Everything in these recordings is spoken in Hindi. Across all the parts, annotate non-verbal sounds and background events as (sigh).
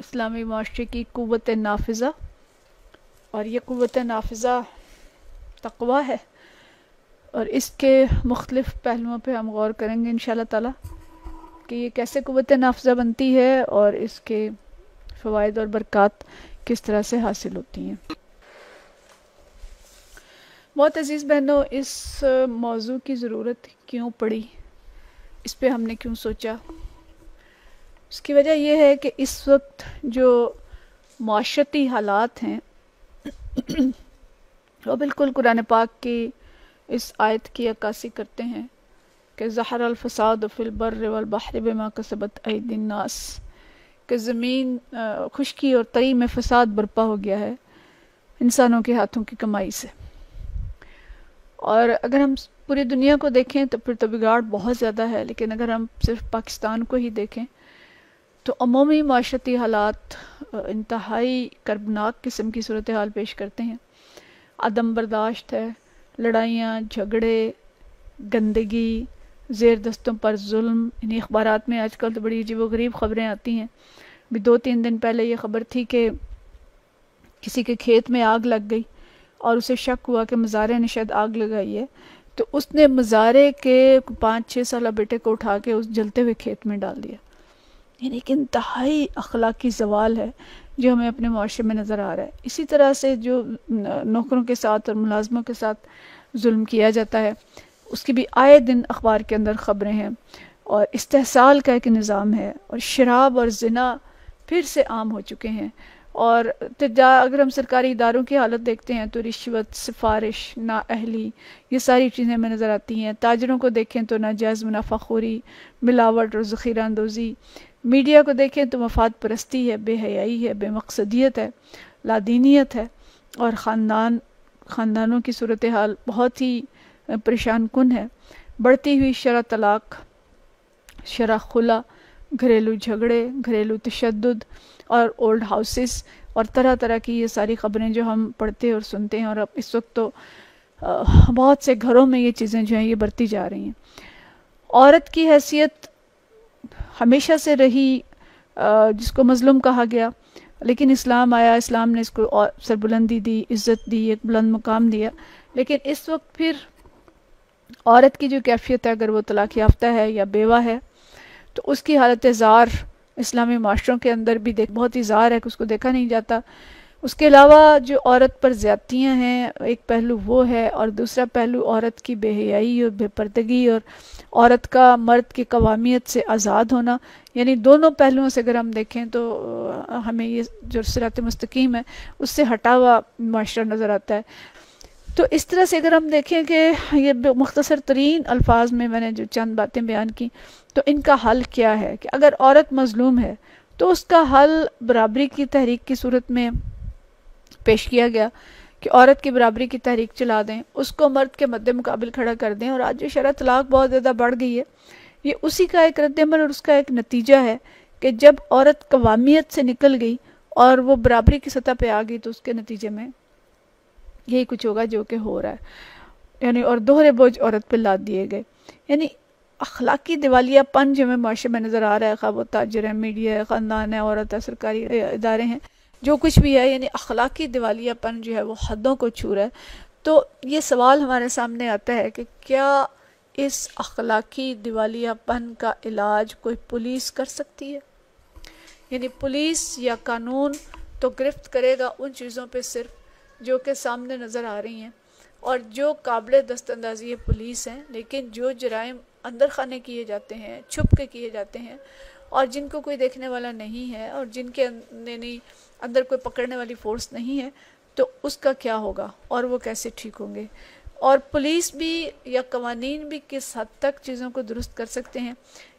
इस्लामी माशरे की क़वत नाफिज़ा और ये क़वत नाफिज़ा तकवा है और इसके मुख्तफ पहलुओं पर हम गौर करेंगे इन ताला कि ये कैसे क़वत नाफिज़ा बनती है और इसके फ़वाद और बरक़ात किस तरह से हासिल होती हैं बहुत अज़ीज़ बहनों इस मौजू की ज़रूरत क्यों पड़ी इस पर हमने क्यों सोचा उसकी वजह यह है कि इस वक्त जो माशती हालात हैं वो बिल्कुल कुरान पाक की इस आयत की अक्सी करते हैं कि ज़हर अलफसाद फ़िलबर वलबहर बमा कसबत नास कि ज़मीन खुशकी और तरी में फसाद बर्पा हो गया है इंसानों के हाथों की कमाई से और अगर हम पूरी दुनिया को देखें तो फिर तो बिगाड़ बहुत ज़्यादा है लेकिन अगर हम सिर्फ पाकिस्तान को ही देखें तो अमूमी माशरती हालात इंतहाई करबनाक किस्म की सूरत हाल पेश करते हैं आदम बर्दाश्त है लड़ाइयाँ झगड़े गंदगी जेर दस्तों पर जुल्म इन्हीं अखबार में आजकल तो बड़ी अजीब गरीब ख़बरें आती हैं भी दो तीन दिन पहले ये ख़बर थी कि किसी के खेत में आग लग गई और उसे शक हुआ कि मज़ारे ने शायद आग लगाई है तो उसने मज़ारे के पाँच छः साल बेटे को उठा के उस जलते हुए खेत में डाल दिया यानी कि इंतहाई अखलाकी जवाल है जो हमें अपने माशरे में नज़र आ रहा है इसी तरह से जो नौकरों के साथ और मुलाजमों के साथ जुल्म किया जाता है उसकी भी आए दिन अखबार के अंदर ख़बरें हैं और इस्तेसाल का एक निज़ाम है और शराब और जना फिर से आम हो चुके हैं और तजा अगर हम सरकारी इदारों की हालत देखते हैं तो रिश्वत सिफारिश नाअहली ये सारी चीज़ें हमें नज़र आती हैं ताजरों को देखें तो नाजायज़ मुनाफाखोरी मिलावट और ज़ख़ीरा अंदोज़ी मीडिया को देखें तो मफाद परस्ती है बेहयाई है बेमकसदियत है लादीनीत है और ख़ानदान ख़ानदानों की सूरत हाल बहुत ही परेशान कन है बढ़ती हुई शरा तलाक शरा खुला घरेलू झगड़े घरेलू तशद और ओल्ड हाउसेस और तरह तरह की ये सारी ख़बरें जो हम पढ़ते और सुनते हैं और अब इस वक्त तो बहुत से घरों में ये चीज़ें जो हैं ये बढ़ती जा रही हैं औरत की हैसियत हमेशा से रही जिसको मज़लूम कहा गया लेकिन इस्लाम आया इस्लाम ने इसको और सरबुलंदी दी इज़्ज़त दी एक बुलंद मुकाम दिया लेकिन इस वक्त फिर औरत की जो कैफियत है अगर वो तलाक याफ्ता है या बेवा है तो उसकी हालत ज़ार इस्लामी माशरों के अंदर भी देख बहुत ही ज़ार है कि उसको देखा नहीं जाता उसके अलावा जो औरत पर ज़्यादतियाँ हैं एक पहलू वो है और दूसरा पहलू औरत की बेहयाई और बेपर्दगी और औरत का मर्द की कवामियत से आज़ाद होना यानी दोनों पहलुओं से अगर हम देखें तो हमें ये जो सरात मस्तकीम है उससे हटा हुआ माशरा नज़र आता है तो इस तरह से अगर हम देखें कि ये मुख्तसर तरीन अल्फाज में मैंने जो चंद बातें बयान की तो इनका हल क्या है कि अगर औरत मजलूम है तो उसका हल बराबरी की तहरीक की सूरत में पेश किया गया कि औरत की बराबरी की तहरीक चला दें उसको मर्द के मद्दे मुकाबल खड़ा कर दें और आज जो शरह तलाक बहुत ज़्यादा बढ़ गई है ये उसी का एक रद्दमल और उसका एक नतीजा है कि जब औरत कवामियत से निकल गई और वो बराबरी की सतह पे आ गई तो उसके नतीजे में यही कुछ होगा जो कि हो रहा है यानी और दोहरे बोझ औरत पर लाद दिए गए यानी अखलाकी दिवालियापन जो हमें माशरे में नज़र आ रहा है खा वो ताजर है मीडिया है ख़ानदान है औरत है सरकारी इदारे हैं जो कुछ भी है यानी अखलाकी दिवालियापन जो है वो हदों को छू रहा है तो ये सवाल हमारे सामने आता है कि क्या इस अखलाकी दिवालियापन का इलाज कोई पुलिस कर सकती है यानी पुलिस या कानून तो गिरफ्त करेगा उन चीज़ों पे सिर्फ जो कि सामने नज़र आ रही हैं और जो काबिल दस्तंदाजी पुलिस हैं लेकिन जो जराइम अंदर खाने किए जाते हैं छुप के किए जाते हैं और जिनको कोई देखने वाला नहीं है और जिनके यानी अंदर कोई पकड़ने वाली फोर्स नहीं है तो उसका क्या होगा और वो कैसे ठीक होंगे और पुलिस भी या कवानीन भी किस हद तक चीज़ों को दुरुस्त कर सकते हैं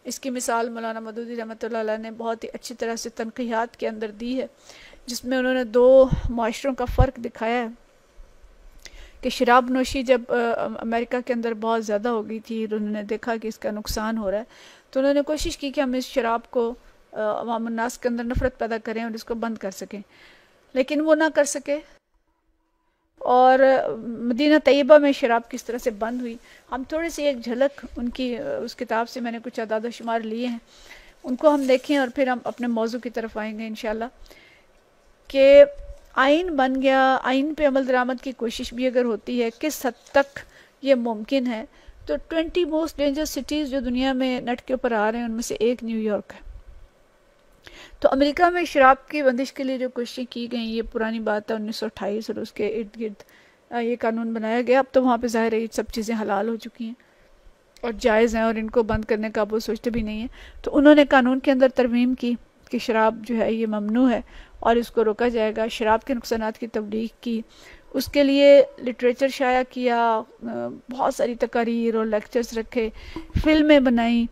इसकी मिसाल मौलाना मदूदी रमत ने बहुत ही अच्छी तरह से तनखियात के अंदर दी है जिसमें उन्होंने दो माशरों का फ़र्क दिखाया है कि शराब नोशी जब आ, अमेरिका के अंदर बहुत ज़्यादा हो गई थी उन्होंने देखा कि इसका नुकसान हो रहा है तो उन्होंने कोशिश की कि हम इस शराब को अवामनास के अंदर नफरत पैदा करें और इसको बंद कर सकें लेकिन वो ना कर सके और मदीना तयबा में शराब किस तरह से बंद हुई हम थोड़ी सी एक झलक उनकी उस किताब से मैंने कुछ अदादोशुमार लिए हैं उनको हम देखें और फिर हम अपने मौजू की तरफ आएंगे इन कि आइन बन गया आइन पे अमल दरामद की कोशिश भी अगर होती है किस हद तक ये मुमकिन है तो ट्वेंटी मोस्ट डेंजर सिटीज़ जो दुनिया में नट के ऊपर आ रहे हैं उनमें से एक न्यूयॉर्क है तो अमेरिका में शराब की बंदिश के लिए जो कोशिशें की गई ये पुरानी बात है उन्नीस और उसके इर्द गिर्द ये कानून बनाया गया अब तो वहाँ पर ज़ाहिर है ये सब चीज़ें हलाल हो चुकी हैं और जायज़ हैं और इनको बंद करने का वो सोचते भी नहीं है तो उन्होंने कानून के अंदर तरमीम की कि शराब जो है ये ममनू है और इसको रोका जाएगा शराब के नुकसान की तबलीग की उसके लिए लिटरेचर शाया किया बहुत सारी तकारीर और लेक्चर्स रखे फिल्में बनाई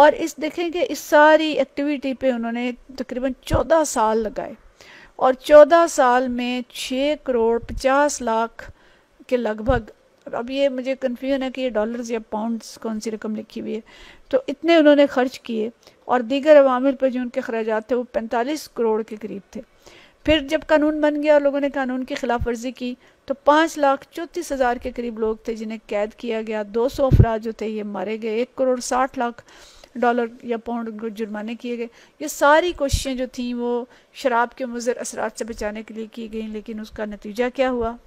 और इस देखें कि इस सारी एक्टिविटी पे उन्होंने तकरीबन चौदह साल लगाए और चौदह साल में छः करोड़ पचास लाख के लगभग अब ये मुझे कन्फ्यूजन है कि ये डॉलर्स या पाउंड्स कौन सी रकम लिखी हुई है तो इतने उन्होंने खर्च किए और दीगर अवामिल पर जो उनके अखराज थे वो पैंतालीस करोड़ के करीब थे फिर जब कानून बन गया और लोगों ने कानून की खिलाफ वर्जी की तो पाँच लाख चौंतीस हज़ार के करीब लोग थे जिन्हें कैद किया गया दो सौ अफराज जो थे ये मारे गए एक करोड़ साठ लाख डॉलर या पाउंड जुर्माने किए गए ये सारी कोशिशें जो थीं वो शराब के मुजर असरात से बचाने के लिए की गई लेकिन उसका नतीजा क्या हुआ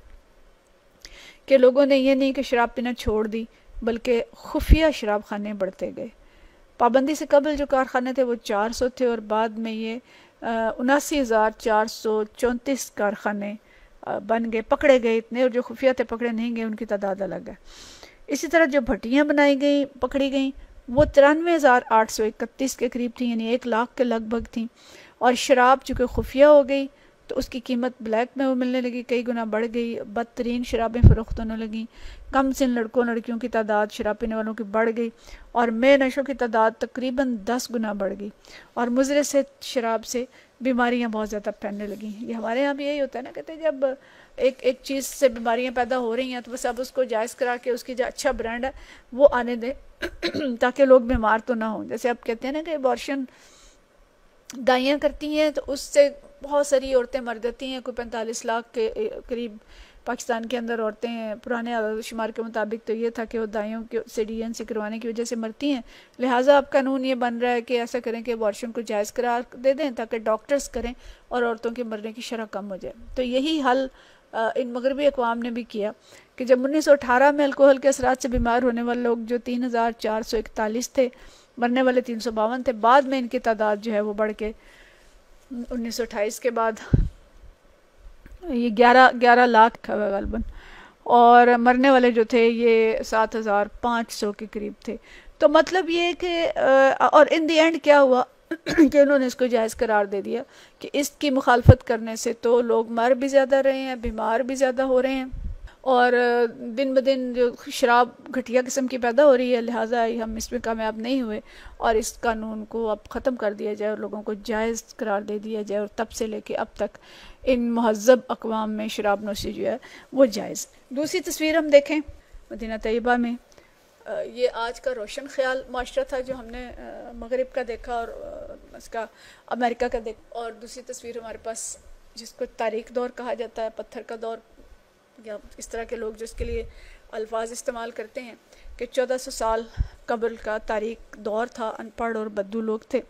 कि लोगों ने यह नहीं कि शराब पीना छोड़ दी बल्कि खुफिया शराब खाने बढ़ते गए पाबंदी से कबल जो कारखाने थे वो चार सौ थे और बाद में ये उनासी हज़ार चार सौ चौंतीस कारखाने बन गए पकड़े गए इतने और जो खुफिया थे पकड़े नहीं गए उनकी तादाद अलग है इसी तरह जो भट्टियाँ बनाई गई पकड़ी गई वो तिरानवे हज़ार आठ सौ इकतीस के करीब थी यानी एक लाख के लगभग थी और शराब चूँकि खुफिया हो गई तो उसकी कीमत ब्लैक में वो मिलने लगी कई गुना बढ़ गई बदतरीन शराबें फरोख्त होने लगीं कम सिन लड़कों लड़कियों की तादाद शराब पीने वालों की बढ़ गई और मे नशों की तादाद तकरीबन दस गुना बढ़ गई और मुजरे से शराब से बीमारियां बहुत ज़्यादा फैलने लगी ये हमारे यहाँ भी यही होता है ना कहते हैं जब एक एक चीज़ से बीमारियाँ पैदा हो रही हैं तो बस अब उसको जायज़ करा के उसकी जो अच्छा ब्रांड है वो आने दें (clears throat) ताकि लोग बीमार तो ना हों जैसे अब कहते हैं ना कि अबॉर्शन दाइयाँ करती हैं तो उससे बहुत सारी औरतें मर जाती हैं कोई पैंतालीस लाख के करीब पाकिस्तान के अंदर औरतें पुराने शुमार के मुताबिक तो ये था कि वो दाइयों के से डी एन सी करवाने की वजह से मरती हैं लिहाजा अब कानून ये बन रहा है कि ऐसा करें कि अबॉर्शन को जायज़ करार दे दें ताकि डॉक्टर्स करें और औरतों के मरने की शरह कम हो जाए तो यही हल इन मगरबी अकवाम ने भी किया कि जब उन्नीस सौ अठारह में अल्कोहल के असरात से बीमार होने वाले लोग जो तीन हज़ार चार सौ इकतालीस थे मरने वाले तीन सौ बावन थे बाद में इनकी तादाद जो है वो बढ़ के उन्नीस के बाद ये ग्यारह ग्यारह लाख था गलबन और मरने वाले जो थे ये सात हज़ार पाँच सौ के करीब थे तो मतलब ये कि और इन दी एंड क्या हुआ (clears throat) कि उन्होंने इसको जायज़ करार दे दिया कि इसकी मुखालफत करने से तो लोग मर भी ज़्यादा रहे हैं बीमार भी ज़्यादा हो रहे हैं और दिन ब दिन जो शराब घटिया किस्म की पैदा हो रही है लिहाजा हम इसमें कामयाब नहीं हुए और इस कानून को अब ख़त्म कर दिया जाए और लोगों को जायज़ करार दे दिया जाए और तब से लेके अब तक इन महजब अकवाम में शराब नोशी जो है वो जायज़ दूसरी तस्वीर हम देखें मदीना तयबा में ये आज का रोशन ख्याल माशरा था जो हमने मगरब का देखा और इसका अमेरिका का देखा और दूसरी तस्वीर हमारे पास जिसको तारीख दौर कहा जाता है पत्थर का दौर या इस तरह के लोग जिसके लिए अल्फाज इस्तेमाल करते हैं कि चौदह सौ साल कबल का तारीख दौर था अनपढ़ और बद्दू लोग थे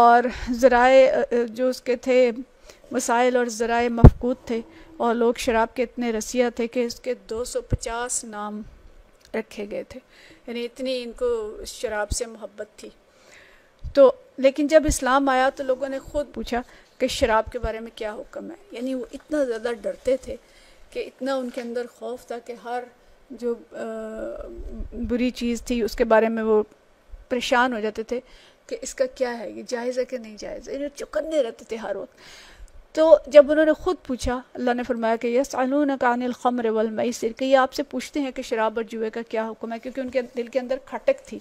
और ज़राए जो उसके थे मसाइल और ज़राए मफकूद थे और लोग शराब के इतने रसिया थे कि इसके 250 नाम रखे गए थे यानी इतनी इनको शराब से मोहब्बत थी तो लेकिन जब इस्लाम आया तो लोगों ने ख़ुद पूछा कि शराब के बारे में क्या हुक्म है यानी वो इतना ज़्यादा डरते थे कि इतना उनके अंदर खौफ था कि हर जो बुरी चीज़ थी उसके बारे में वो परेशान हो जाते थे कि इसका क्या है ये जायज़ है कि नहीं जायज़ इन्हें चौकन्ने रहते थे हर वक्त तो जब उन्होंने ख़ुद पूछा अल्लाह ने फरमाया कि यस आलून कानमर वलमसर कि ये आपसे पूछते हैं कि शराब और जुए का क्या हुक्म है क्योंकि उनके दिल के अंदर खटक थी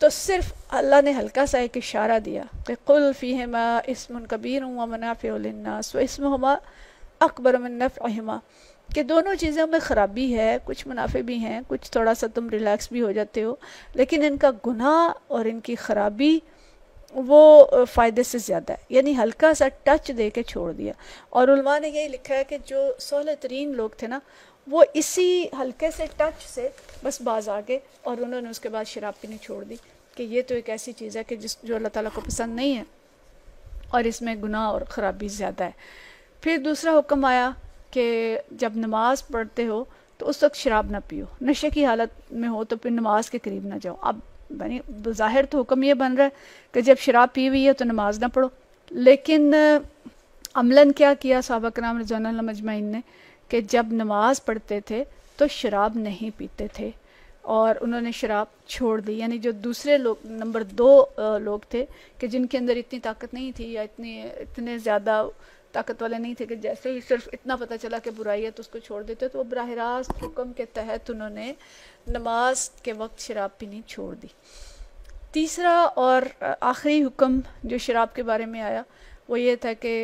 तो सिर्फ अल्लाह ने हल्का सा एक इशारा दिया कि कुल फ़ी हमा इसम कबीर हूँ मनाफ़िलन्नास व इसम हम अकबर नफ़मा कि दोनों चीज़ों में ख़राबी है कुछ मुनाफे भी हैं कुछ थोड़ा सा तुम रिलैक्स भी हो जाते हो लेकिन इनका गुनाह और इनकी ख़राबी वो फ़ायदे से ज़्यादा है यानी हल्का सा टच दे के छोड़ दिया और उलमा ने यही लिखा है कि जो सोलह तरीन लोग थे ना वो इसी हल्के से टच से बस बाज आ गए और उन्होंने उसके बाद शराब पीनी छोड़ दी कि ये तो एक ऐसी चीज़ है कि जिस जो अल्लाह ताला को पसंद नहीं है और इसमें गुनाह और ख़राबी ज़्यादा है फिर दूसरा हुक्म आया कि जब नमाज पढ़ते हो तो उस वक्त शराब ना पियो नशे की हालत में हो तो फिर नमाज के करीब ना जाओ अब यानी ज़ाहिर तो हुक्म ये बन रहा है कि जब शराब पी हुई है तो नमाज ना पढ़ो लेकिन अमलन क्या किया सबक नाम रजान मजमैन ने कि जब नमाज पढ़ते थे तो शराब नहीं पीते थे और उन्होंने शराब छोड़ दी यानी जो दूसरे लोग नंबर दो लोग थे कि जिनके अंदर इतनी ताकत नहीं थी या इतनी इतने ज़्यादा ताकत वाले नहीं थे कि जैसे ही सिर्फ इतना पता चला कि बुराई है तो उसको छोड़ देते तो बरह रास्त हुक्म के तहत उन्होंने नमाज के वक्त शराब पीनी छोड़ दी तीसरा और आखिरी हुक्म जो शराब के बारे में आया वो ये था कि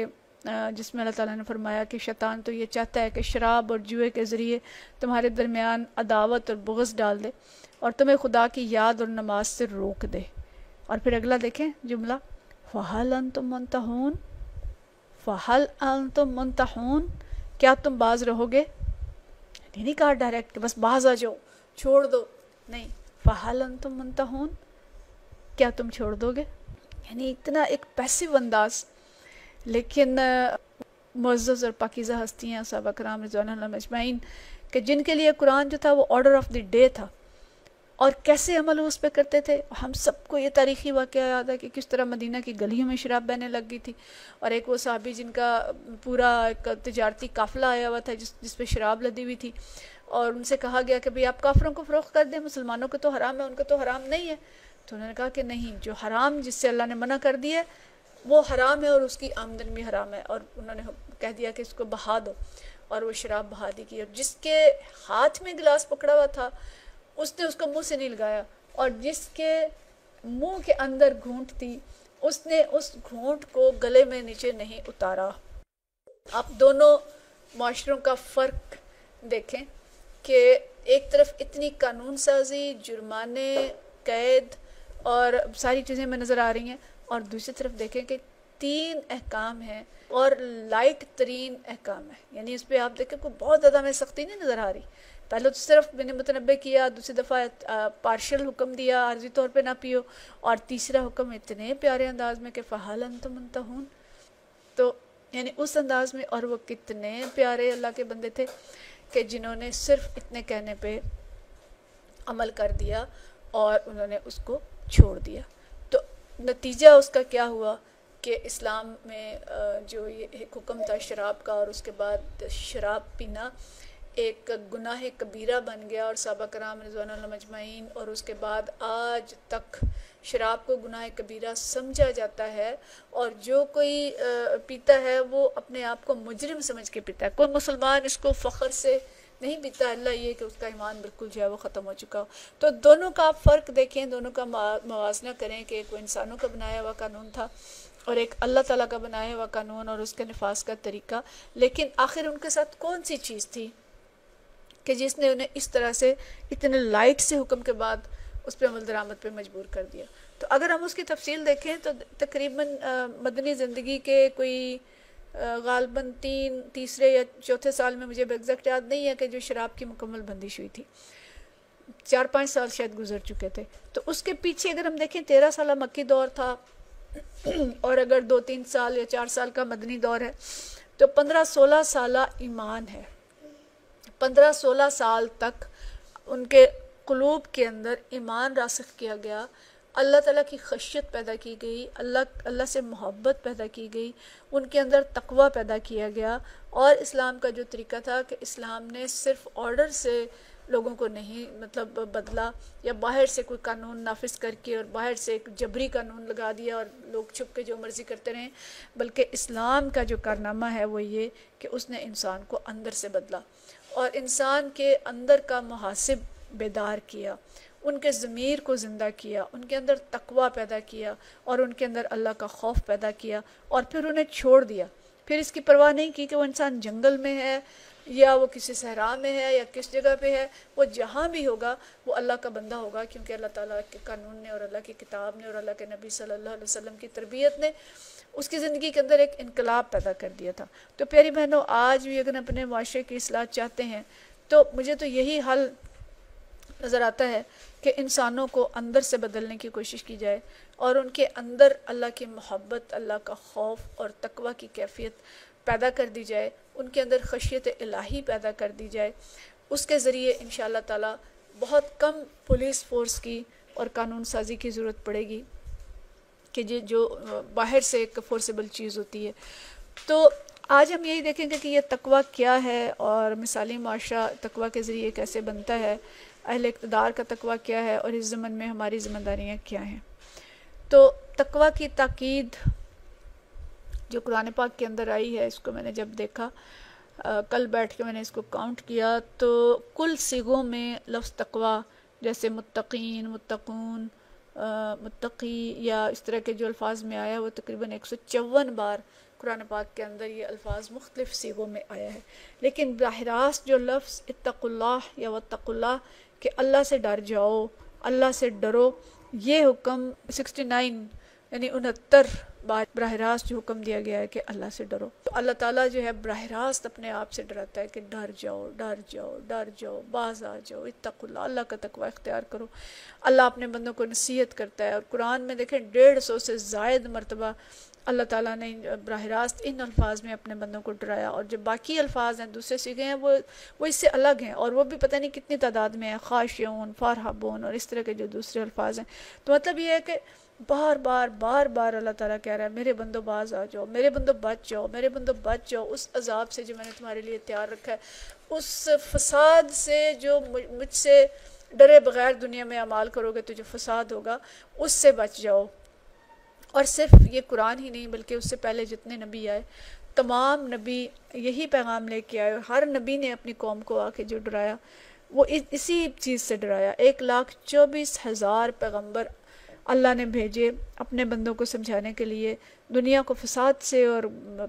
जिसमें अल्लाह ताला ने फरमाया कि शैतान तो ये चाहता है कि शराब और जुए के ज़रिए तुम्हारे दरमियान अदावत और बुगस डाल दे और तुम्हें खुदा की याद और नमाज से रोक दे और फिर अगला देखें जुमला फ़ालन तुम मनतहून फ़हल अन तुम मुंतहून क्या तुम बाज रहोगे नहीं कहा डायरेक्ट बस बाज आ जाओ छोड़ दो नहीं फ़हल तुम मुंतहून क्या तुम छोड़ दोगे यानी इतना एक पैसिव अंदाज लेकिन मज्ज़ और पाकिज़ा हस्तियाँ सबक राम रजवान मजमैन के जिनके लिए कुरान जो था वो ऑर्डर ऑफ द डे था और कैसे अमल उस पर करते थे हम सबको ये तारीखी वाक़ याद है कि किस तरह मदीना की गलियों में शराब बहने लग गई थी और एक वो साहबी जिनका पूरा एक तजारती काफ़िला आया हुआ था जिस जिस पर शराब लदी हुई थी और उनसे कहा गया कि भाई आप काफ़रों को फ़रोख कर दें मुसलमानों को तो हराम है उनको तो हराम नहीं है तो उन्होंने कहा कि नहीं जो हराम जिससे अल्लाह ने मना कर दिया वो हराम है और उसकी आमदन भी हराम है और उन्होंने कह दिया कि इसको बहा दो और वो शराब बहा दी गई और जिसके हाथ में गिलास पकड़ा हुआ था उसने उसको मुंह से नहीं लगाया और जिसके मुंह के अंदर घूंट थी उसने उस घूंट को गले में नीचे नहीं उतारा आप दोनों माशरों का फ़र्क देखें कि एक तरफ इतनी कानून साजी जुर्माने कैद और सारी चीज़ें में नज़र आ रही हैं और दूसरी तरफ देखें कि तीन अहकाम हैं और लाइट तरीन अहकाम है यानी इस पर आप देखें को बहुत ज़्यादा हमें सख्ती नहीं नज़र आ रही पहले तो सिर्फ मैंने मुतनबे किया दूसरी दफ़ा पार्शल हुक्म दिया आर्जी तौर पर ना पियो और तीसरा हुक्म इतने प्यारे अंदाज में कि फ़हाल अंतमतहून तो यानी उस अंदाज में और वो कितने प्यारे अल्लाह के बंदे थे कि जिन्होंने सिर्फ इतने कहने पे अमल कर दिया और उन्होंने उसको छोड़ दिया तो नतीजा उसका क्या हुआ कि इस्लाम में जो ये एक हुक्म था शराब का और उसके बाद शराब पीना एक गुनाह कबीरा बन गया और सबा कराम रजवानमजमाइन और उसके बाद आज तक शराब को गुनाह कबीरा समझा जाता है और जो कोई पीता है वो अपने आप को मुजरिम समझ के पीता है कोई मुसलमान इसको फ़ख्र से नहीं पीता अल्लाह ये कि उसका ईमान बिल्कुल जो है वो ख़त्म हो चुका हो तो दोनों का आप फ़र्क देखें दोनों का मुजना करें कि एक वो इंसानों का बनाया हुआ कानून था और एक अल्लाह ताला का बनाया हुआ कानून और उसके नफाज का तरीका लेकिन आखिर उनके साथ कौन सी चीज़ थी कि जिसने उन्हें इस तरह से इतने लाइट से हुक्म के बाद उस पर अमल दरामद पर मजबूर कर दिया तो अगर हम उसकी तफसील देखें तो तकरीबन मदनी ज़िंदगी के कोई गालबन तीन तीसरे या चौथे साल में मुझे एग्जैक्ट याद नहीं है कि जो शराब की मुकम्मल बंदिश हुई थी चार पाँच साल शायद गुजर चुके थे तो उसके पीछे अगर हम देखें तेरह साल मक्की दौर था (clears throat) और अगर दो तीन साल या चार साल का मदनी दौर है तो पंद्रह सोलह साल ईमान है पंद्रह सोलह साल तक उनके कलूब के अंदर ईमान रासख किया गया अल्लाह ताला की खशियत पैदा की गई अल्लाह अल्लाह से मोहब्बत पैदा की गई उनके अंदर तकवा पैदा किया गया और इस्लाम का जो तरीका था कि इस्लाम ने सिर्फ ऑर्डर से लोगों को नहीं मतलब बदला या बाहर से कोई कानून नाफिज करके और बाहर से एक जबरी कानून लगा दिया और लोग छुप के जो मर्ज़ी करते रहें बल्कि इस्लाम का जो कारनामा है वो ये कि उसने इंसान को अंदर से बदला और इंसान के अंदर का मुहासिब बेदार किया उनके ज़मीर को ज़िंदा किया उनके अंदर तकवा पैदा किया और उनके अंदर अल्लाह का खौफ पैदा किया और फिर उन्हें छोड़ दिया फिर इसकी परवाह नहीं की कि वो इंसान जंगल में है या वो किसी सहरा में है या किस जगह पे है वो जहाँ भी होगा वो अल्लाह का बंदा होगा क्योंकि अल्लाह ताला के कानून ने और अल्लाह की किताब ने और अल्लाह के नबी सल्लल्लाहु अलैहि वसल्लम की तरबियत ने उसकी ज़िंदगी के अंदर एक इनकलाब पैदा कर दिया था तो प्यारी बहनों आज भी अगर अपने माशरे की असलाह चाहते हैं तो मुझे तो यही हल नज़र आता है कि इंसानों को अंदर से बदलने की कोशिश की जाए और उनके अंदर अल्लाह की मोहब्बत अल्लाह का खौफ और तकवा की कैफियत पैदा कर दी जाए उनके अंदर खशियत इलाही पैदा कर दी जाए उसके ज़रिए इन ताला बहुत कम पुलिस फोर्स की और कानून साजी की ज़रूरत पड़ेगी कि जो जो बाहर से एक फोर्सेबल चीज़ होती है तो आज हम यही देखेंगे कि यह तकवा क्या है और मिसाली माशा तकवा के ज़रिए कैसे बनता है अहल इकतदार का तकवा क्या है और इस ज़मन में हमारी ज़िम्मेदारियाँ क्या हैं तो तकवा की ताक़द जो कुरान पाक के अंदर आई है इसको मैंने जब देखा आ, कल बैठ के मैंने इसको काउंट किया तो कुल सिगों में लफ्ज़ तकवा जैसे मुतकीन मुतकून मतकी या इस तरह के जो अल्फाज में आया वो तकरीबन एक सौ चौवन बार कुरान पाक के अंदर ये अल्फाज मुख्तलिफ सीगों में आया है लेकिन बरह रास्त जो लफ्ज़ इतकुल्ला या वतकुल्ला के अल्लाह से डर जाओ अल्लाह से डरो ये हुक्म सिक्सटी नाइन यानी उनहत्तर बात बरह रास्त जो हुक्म दिया गया है कि अल्लाह से डरो तो अल्लाह ताला जो है बरह रास्त अपने आप से डराता है कि डर जाओ डर जाओ डर जाओ बाज आ जाओ इतकुल्ला अल्लाह का तकवा इख्तियार करो अल्लाह अपने बंदों को नसीहत करता है और कुरान में देखें डेढ़ सौ से जायद मरतबा अल्लाह ताला ने बरह रास्त इन अल्फाज में अपने बंदों को डराया और जो बाकी अल्फाज हैं दूसरे सीखे हैं वो वो इससे अलग हैं और वो भी पता नहीं कितनी तादाद में है खाशियों फ़ारहाबोन और इस तरह के जो दूसरे अल्फाज हैं तो मतलब ये है कि बार बार बार बार अल्लाह ताला कह रहा है मेरे बंदो बाज आ जाओ मेरे बंदो बच जाओ मेरे बंदो बच जाओ उस अजाब से जो मैंने तुम्हारे लिए तैयार रखा है उस फसाद से जो मुझसे डरे बगैर दुनिया में अमाल करोगे तो जो फसाद होगा उससे बच जाओ और सिर्फ ये कुरान ही नहीं बल्कि उससे पहले जितने नबी आए तमाम नबी यही पैगाम लेके आए और हर नबी ने अपनी कौम को आके जो डराया वो इसी चीज़ से डराया एक लाख चौबीस हज़ार पैगम्बर अल्लाह ने भेजे अपने बंदों को समझाने के लिए दुनिया को फसाद से और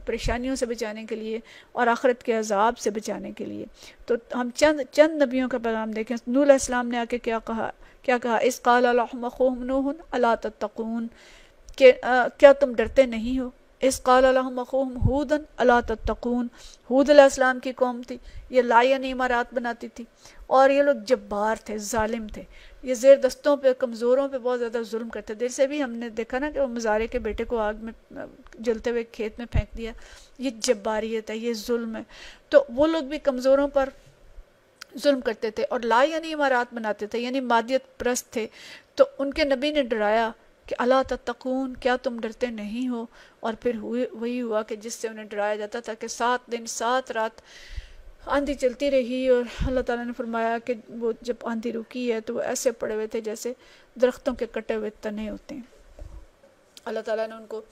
परेशानियों से बचाने के लिए और आखरत के अजाब से बचाने के लिए तो हम चंद चंद नबियों का पैगाम देखें नूल इस्लाम ने आके क्या कहा क्या कहा इस क़ल मखूम अला तकून के आ, क्या तुम डरते नहीं हो इस कौम हूदन अला तकून हूद अलैहिस्सलाम की कौम थी ये यानी इमारात बनाती थी और ये लोग जब्बार थे ालिम थे ये जेर दस्तों पर कमज़ोरों पर बहुत ज़्यादा जुल्म करते देर से भी हमने देखा ना कि वो मज़ारे के बेटे को आग में जलते हुए खेत में फेंक दिया ये जब्बारियत है ये जुल्म है तो वो लोग भी कमज़ोरों पर जुल्म करते थे और ला यानी इमारात बनाते थे यानी मादियत प्रस्त थे तो उनके नबी ने डराया कि अल्लाह तत्कून क्या तुम डरते नहीं हो और फिर हुए वही हुआ कि जिससे उन्हें डराया जाता था कि सात दिन सात रात आंधी चलती रही और अल्लाह ताला ने फरमाया कि वो जब आंधी रुकी है तो वो ऐसे पड़े हुए थे जैसे दरख्तों के कटे हुए तने होते हैं अल्लाह ताला ने उनको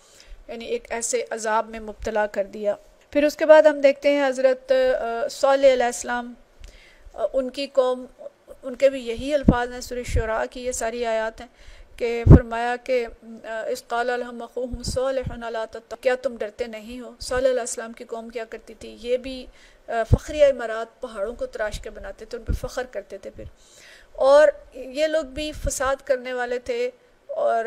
यानी एक ऐसे अजाब में मुबतला कर दिया फिर उसके बाद हम देखते हैं हज़रत सलाम उनकी कौम उनके भी यही अल्फाज हैं सुर शुरा की ये सारी आयात हैं कि फरमाया कि इसकालमखूम सोलह क्या तुम डरते नहीं हो सोलम की कौम क्या करती थी ये भी फ़खरिया इमारात पहाड़ों को तराश के बनाते थे उन पर फ़ख्र करते थे फिर और ये लोग भी फसाद करने वाले थे और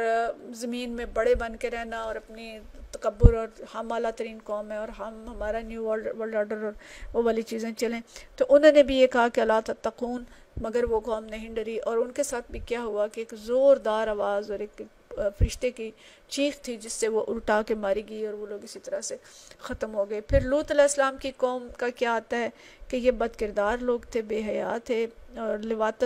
ज़मीन में बड़े बन के रहना और अपनी तकबर और हम अला तरीन कौम है और हम हमारा न्यू वर्ल्ड वर्ल्ड आर्डर और वो वाली चीज़ें चलें तो उन्होंने भी ये कहा कि अला तकून मगर वो कौम नहीं डरी और उनके साथ भी क्या हुआ कि एक ज़ोरदार आवाज़ और एक फरिश्ते की चीख थी जिससे वो उल्टा के मारी गई और वो लोग इसी तरह से ख़त्म हो गए फिर लूत अलैहिस्सलाम की कौम का क्या आता है कि ये बद किरदार लोग थे बेहया थे और लिवात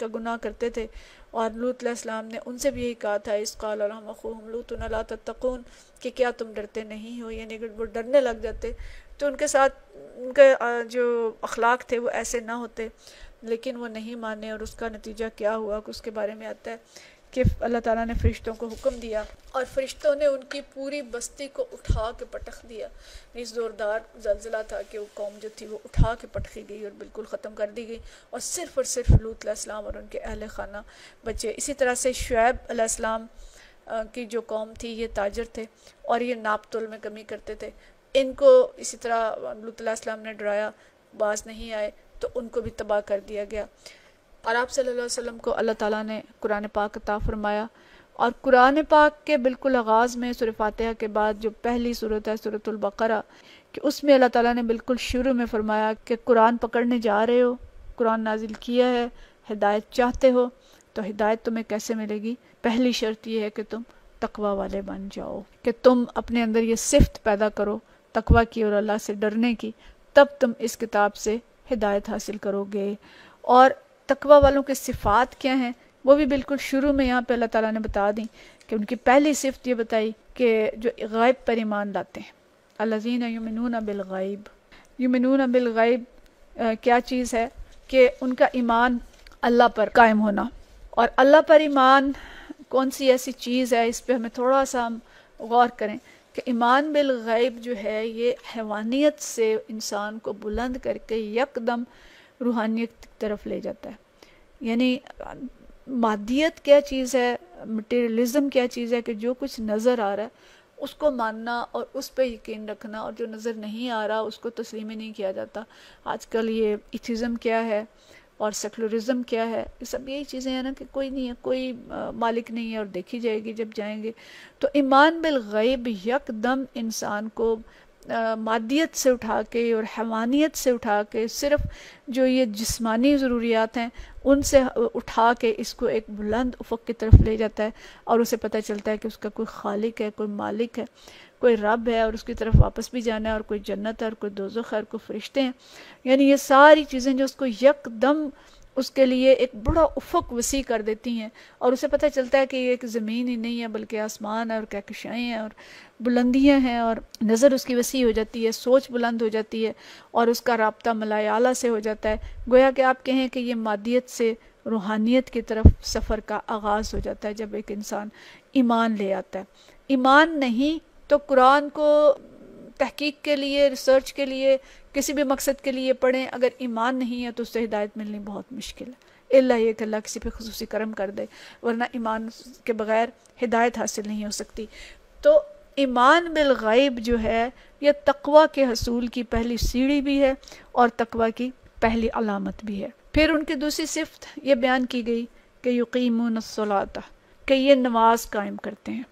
का गुनाह करते थे और लूत लूतम ने उनसे भी यही कहा था इस कॉल और हम अखू लूत तकून कि क्या तुम डरते नहीं हो यानी वो डरने लग जाते तो उनके साथ उनके जो अखलाक थे वो ऐसे ना होते लेकिन वो नहीं माने और उसका नतीजा क्या हुआ उसके बारे में आता है कि अल्लाह ताला ने फ़रिश्तों को हुक्म दिया और फ़रिश्तों ने उनकी पूरी बस्ती को उठा के पटख दिया इस ज़ोरदार जलजिला था कि वो कौम जो थी वो उठा के पटखी गई और बिल्कुल ख़त्म कर दी गई और सिर्फ़ और सिर्फ लूतम और उनके अहल खाना बचे इसी तरह से शुएब आसलाम की जो कौम थी ये ताजर थे और ये तोल में कमी करते थे इनको इसी तरह लूतलाम ने डराया बाज नहीं आए तो उनको भी तबाह कर दिया गया और आप सल्लल्लाहु अलैहि वसल्लम को अल्लाह ताला ने कुरान पाक अता फरमाया और कुरान पाक के बिल्कुल आगाज़ में सुर फातह के बाद जो पहली सूरत है सूरतुल्बकरा कि उसमें अल्लाह ताला ने बिल्कुल शुरू में फरमाया कि कुरान पकड़ने जा रहे हो कुरान नाजिल किया है हिदायत चाहते हो तो हिदायत तुम्हें कैसे मिलेगी पहली शर्त यह है कि तुम तकवा वाले बन जाओ कि तुम अपने अंदर ये सिफ्त पैदा करो तकवा की और अल्लाह से डरने की तब तुम इस किताब से हिदायत हासिल करोगे और तकवा वालों के सिफ़ात क्या हैं वो भी बिल्कुल शुरू में यहाँ पे अल्लाह ताला ने बता दी कि उनकी पहली सिफत ये बताई कि जो गायब पर ईमान लाते हैं अल्लाजीन यमिनून बिलगाइब बिल बिलगाइब क्या चीज़ है कि उनका ईमान अल्लाह पर कायम होना और अल्लाह पर ईमान कौन सी ऐसी चीज़ है इस पर हमें थोड़ा सा हम गौर करें कि ईमान बिलगाइब जो है ये हैवानियत से इंसान को बुलंद करके यकदम रूहानियत की तरफ ले जाता है यानी मादियत क्या चीज़ है मटेरियलिज्म क्या चीज़ है कि जो कुछ नज़र आ रहा है उसको मानना और उस पर यकीन रखना और जो नज़र नहीं आ रहा उसको तस्लीम नहीं किया जाता आजकल ये इथिज़म क्या है और सेकुलरिज्म क्या है ये सब यही चीज़ें हैं ना कि कोई नहीं है कोई मालिक नहीं है और देखी जाएगी जब जाएंगे तो ईमान बिल गैब यकदम इंसान को मादियत से उठा के और हैवानियत से उठा के सिर्फ जो ये जिस्मानी ज़रूरियात हैं उनसे उठा के इसको एक बुलंद उफक की तरफ ले जाता है और उसे पता चलता है कि उसका कोई खालिक है कोई मालिक है कोई रब है और उसकी तरफ वापस भी जाना है और कोई जन्नत है और कोई दोजख है और कोई फरिश्ते हैं यानी ये सारी चीज़ें जो उसको यकदम उसके लिए एक बड़ा उफक वसी कर देती हैं और उसे पता चलता है कि ये एक ज़मीन ही नहीं है बल्कि आसमान है और कहकशाएँ हैं और बुलंदियाँ हैं और नज़र उसकी वसी हो जाती है सोच बुलंद हो जाती है और उसका रबता मलायाला से हो जाता है गोया कि आप कहें कि ये मादियत से रूहानियत की तरफ सफ़र का आगाज़ हो जाता है जब एक इंसान ईमान ले आता है ईमान नहीं तो कुरान को तहकीक के लिए रिसर्च के लिए किसी भी मकसद के लिए पढ़ें अगर ईमान नहीं है तो उससे हिदायत मिलनी बहुत मुश्किल है अल्लाह ये अल्लाह किसी पर खसूस करम कर दे वरना ईमान के बगैर हिदायत हासिल नहीं हो सकती तो ईमान बिलगैब जो है यह तकवा के हसूल की पहली सीढ़ी भी है और तकवा की पहली अलामत भी है फिर उनकी दूसरी सिफत ये बयान की गई कि यकीमसलाता कि ये नमाज कायम करते हैं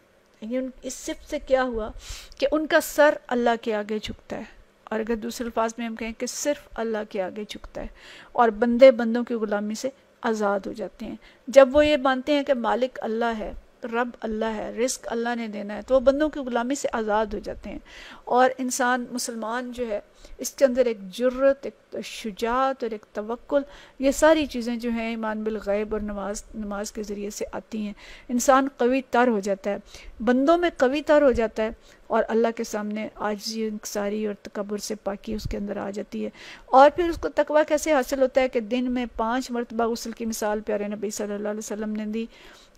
उन इस सिफ से क्या हुआ कि उनका सर अल्लाह के आगे झुकता है और अगर दूसरे अल्फाज में हम कहें कि सिर्फ अल्लाह के आगे झुकता है और बंदे बंदों की ग़ुलामी से आज़ाद हो जाते हैं जब वो ये मानते हैं कि मालिक अल्लाह है रब अल्लाह है रिस्क अल्लाह ने देना है तो वह बंदों की ग़ुलामी से आज़ाद हो जाते हैं और इंसान मुसलमान जो है इसके अंदर एक जर्रत एक शुजात और एक तवक्ल ये सारी चीज़ें जो हैं ईमान बिलगैब और नमाज नमाज के ज़रिए से आती हैं इंसान कवी तर हो जाता है बंदों में कवी तर हो जाता है और अल्लाह के सामने आजी इंकसारी और तकबर से पाकि उसके अंदर आ जाती है और फिर उसको तकवा कैसे हासिल होता है कि दिन में पाँच मरतबा गसल की मिसाल प्यारे नबी सल्ला वसम ने दी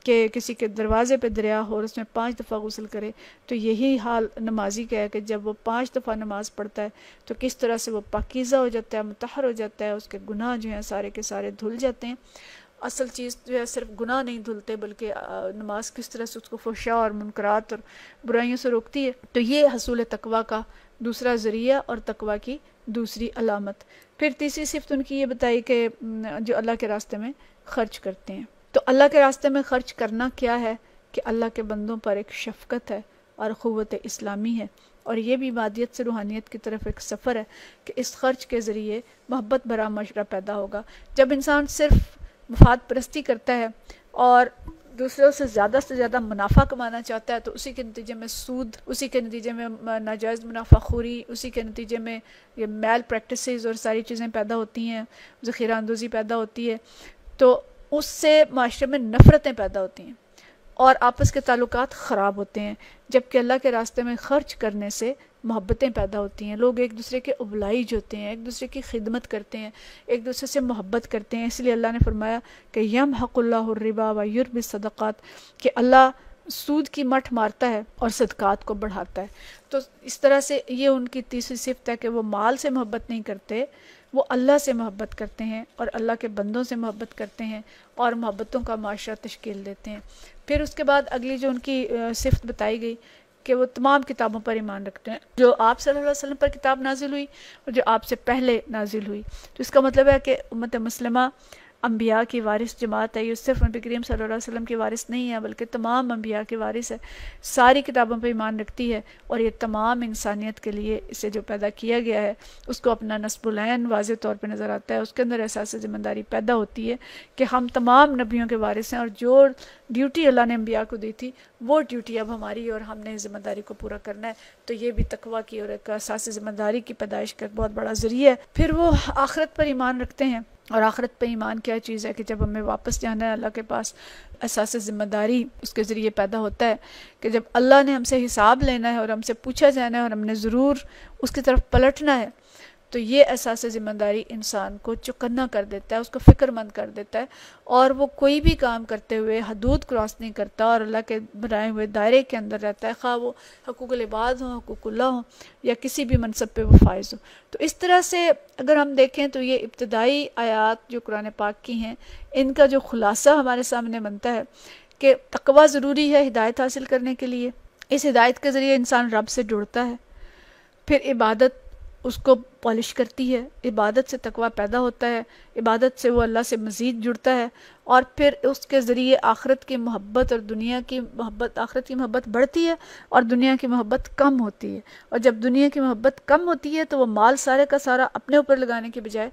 कि किसी के दरवाज़े पे दरिया हो और उसमें पांच दफ़ा गसल करे तो यही हाल नमाजी का है कि जब वो पांच दफ़ा नमाज़ पढ़ता है तो किस तरह से वो पाकिज़ा हो जाता है मतहर हो जाता है उसके गुनाह जो हैं सारे के सारे धुल जाते हैं असल चीज़ जो है सिर्फ गुनाह नहीं धुलते बल्कि नमाज किस तरह से उसको फोशा और मुनकरात और बुराइयों से रोकती है तो ये हसूल तकवा का दूसरा ज़रिया और तकवा की दूसरी अलामत फिर तीसरी सिफत उनकी ये बताई कि जो अल्लाह के रास्ते में खर्च करते हैं तो अल्लाह के रास्ते में ख़र्च करना क्या है कि अल्लाह के बंदों पर एक शफकत है और क़वत इस्लामी है और ये भी इबादियत से रूहानियत की तरफ एक सफ़र है कि इस खर्च के ज़रिए मोहब्बत भरा मशरा पैदा होगा जब इंसान सिर्फ मफाद परस्ती करता है और दूसरों से ज़्यादा से ज़्यादा मुनाफा कमाना चाहता है तो उसी के नतीजे में सूद उसी के नतीजे में नाजायज़ मुनाफाखोरी उसी के नतीजे में ये मैल प्रैक्टिस और सारी चीज़ें पैदा होती हैं ज़ख़ीरा अंदोज़ी पैदा होती है तो उससे माशरे में नफ़रतें पैदा होती हैं और आपस के ताल्लुक ख़राब होते हैं जबकि अल्लाह के रास्ते में ख़र्च करने से मोहब्बतें पैदा होती हैं लोग एक दूसरे के उबलाई होते हैं एक दूसरे की खिदमत करते हैं एक दूसरे से मोहब्बत करते हैं इसलिए अल्लाह ने फरमाया कि यम हक़ल्लाबा व युरब सदक़ात कि अल्लाह सूद की मठ मारता है और सदक़ात को बढ़ाता है तो इस तरह से ये उनकी तीसरी सिफत है कि वो माल से मोहब्बत नहीं करते वो अल्लाह से मोहब्बत करते हैं और अल्लाह के बंदों से मोहब्बत करते हैं और मोहब्बतों का माशरा तश्कील देते हैं फिर उसके बाद अगली जो उनकी सिफत बताई गई कि वो तमाम किताबों पर ईमान रखते हैं जो आप सल्लल्लाहु अलैहि वसल्लम पर किताब नाजिल हुई और जो आपसे पहले नाजिल हुई तो इसका मतलब है कि उम्मत मुसलमा अम्बिया की वारिस जमात है ये सिर्फ नबी करीम सल्लल्लाहु अलैहि वसल्लम की वारिस नहीं है बल्कि तमाम अम्बिया की वारिस है सारी किताबों पर ईमान रखती है और ये तमाम इंसानियत के लिए इसे जो पैदा किया गया है उसको अपना नस्बुलैन वाज तौर पर नज़र आता है उसके अंदर एहसास ज़िम्मेदारी पैदा होती है कि हम तमाम नबियों के वारिस हैं और जो ड्यूटी अल्लाह ने अम्बिया को दी थी वो ड्यूटी अब हमारी और हमने इस ज़िम्मेदारी को पूरा करना है तो ये भी तकवा की और एक असास ज़िम्मेदारी की पैदाइश का बहुत बड़ा ज़रिया है फिर वो आखिरत पर ईमान रखते हैं और आखिरत पर ईमान क्या चीज़ है कि जब हमें वापस जाना है अल्लाह के पास असास ज़िम्मेदारी उसके ज़रिए पैदा होता है कि जब अल्लाह ने हमसे हिसाब लेना है और हमसे पूछा जाना है और हमने ज़रूर उसकी तरफ पलटना है तो ये एहसास ज़िम्मेदारी इंसान को चुकन्ना कर देता है उसको फ़िक्रमंद कर देता है और वो कोई भी काम करते हुए हदूद क्रॉस नहीं करता और अल्लाह के बनाए हुए दायरे के अंदर रहता है खा वो हकूक लिबाद हों हकूकल्ला हों या किसी भी मनसब पे वो फायज़ हो तो इस तरह से अगर हम देखें तो ये इब्तदाई आयात जो कुरान पाक की हैं इनका जो खुलासा हमारे सामने बनता है कि तकवा ज़रूरी है हिदायत हासिल करने के लिए इस हिदायत के ज़रिए इंसान रब से जुड़ता है फिर इबादत उसको पॉलिश करती है इबादत से तकवा पैदा होता है इबादत से वो अल्लाह से मज़ीद जुड़ता है और फिर उसके ज़रिए आखरत की मोहब्बत और दुनिया की मोहब्बत आखरत की मोहब्बत बढ़ती है और दुनिया की मोहब्बत कम होती है और जब दुनिया की मोहब्बत कम होती है तो वो माल सारे का सारा अपने ऊपर लगाने के बजाय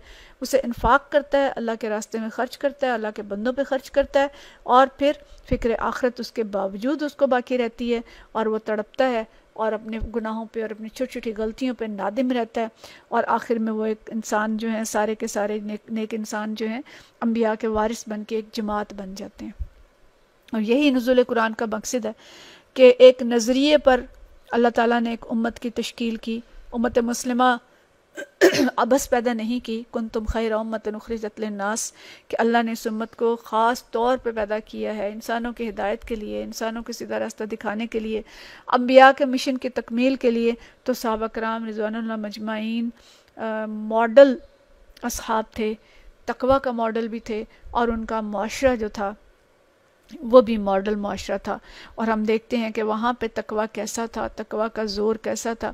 उसे इन्फाक करता है अल्लाह के रास्ते में ख़र्च करता है अल्लाह के बंदों पर ख़र्च करता है और फिर फ़िक्र आखरत उसके बावजूद उसको बाकी रहती है और वह तड़पता है और अपने गुनाहों पे और अपनी छोटी छोटी गलतियों पे नादिम रहता है और आखिर में वो एक इंसान जो है सारे के सारे नेक नेक इंसान जो है अम्बिया के वारिस बन के एक जमात बन जाते हैं और यही नजुल कुरान का मकसद है कि एक नज़रिए पर अल्लाह ताला ने एक उम्मत की तश्कील की उम्मत मुसलमा (coughs) अबस पैदा नहीं की कुन तुम खैर उम्मतनखरी नास कि अल्लाह ने इस उम्मत को ख़ास तौर पर पैदा किया है इंसानों की हिदायत के लिए इंसानों को सीधा रास्ता दिखाने के लिए अम्बिया के मिशन की तकमील के लिए तो सबक राम रिजवान मजमाइन मॉडल असहाब थे तकवा का मॉडल भी थे और उनका माशरा जो था वो भी मॉडल माशरा था और हम देखते हैं कि वहाँ पे तकवा कैसा था तकवा का ज़ोर कैसा था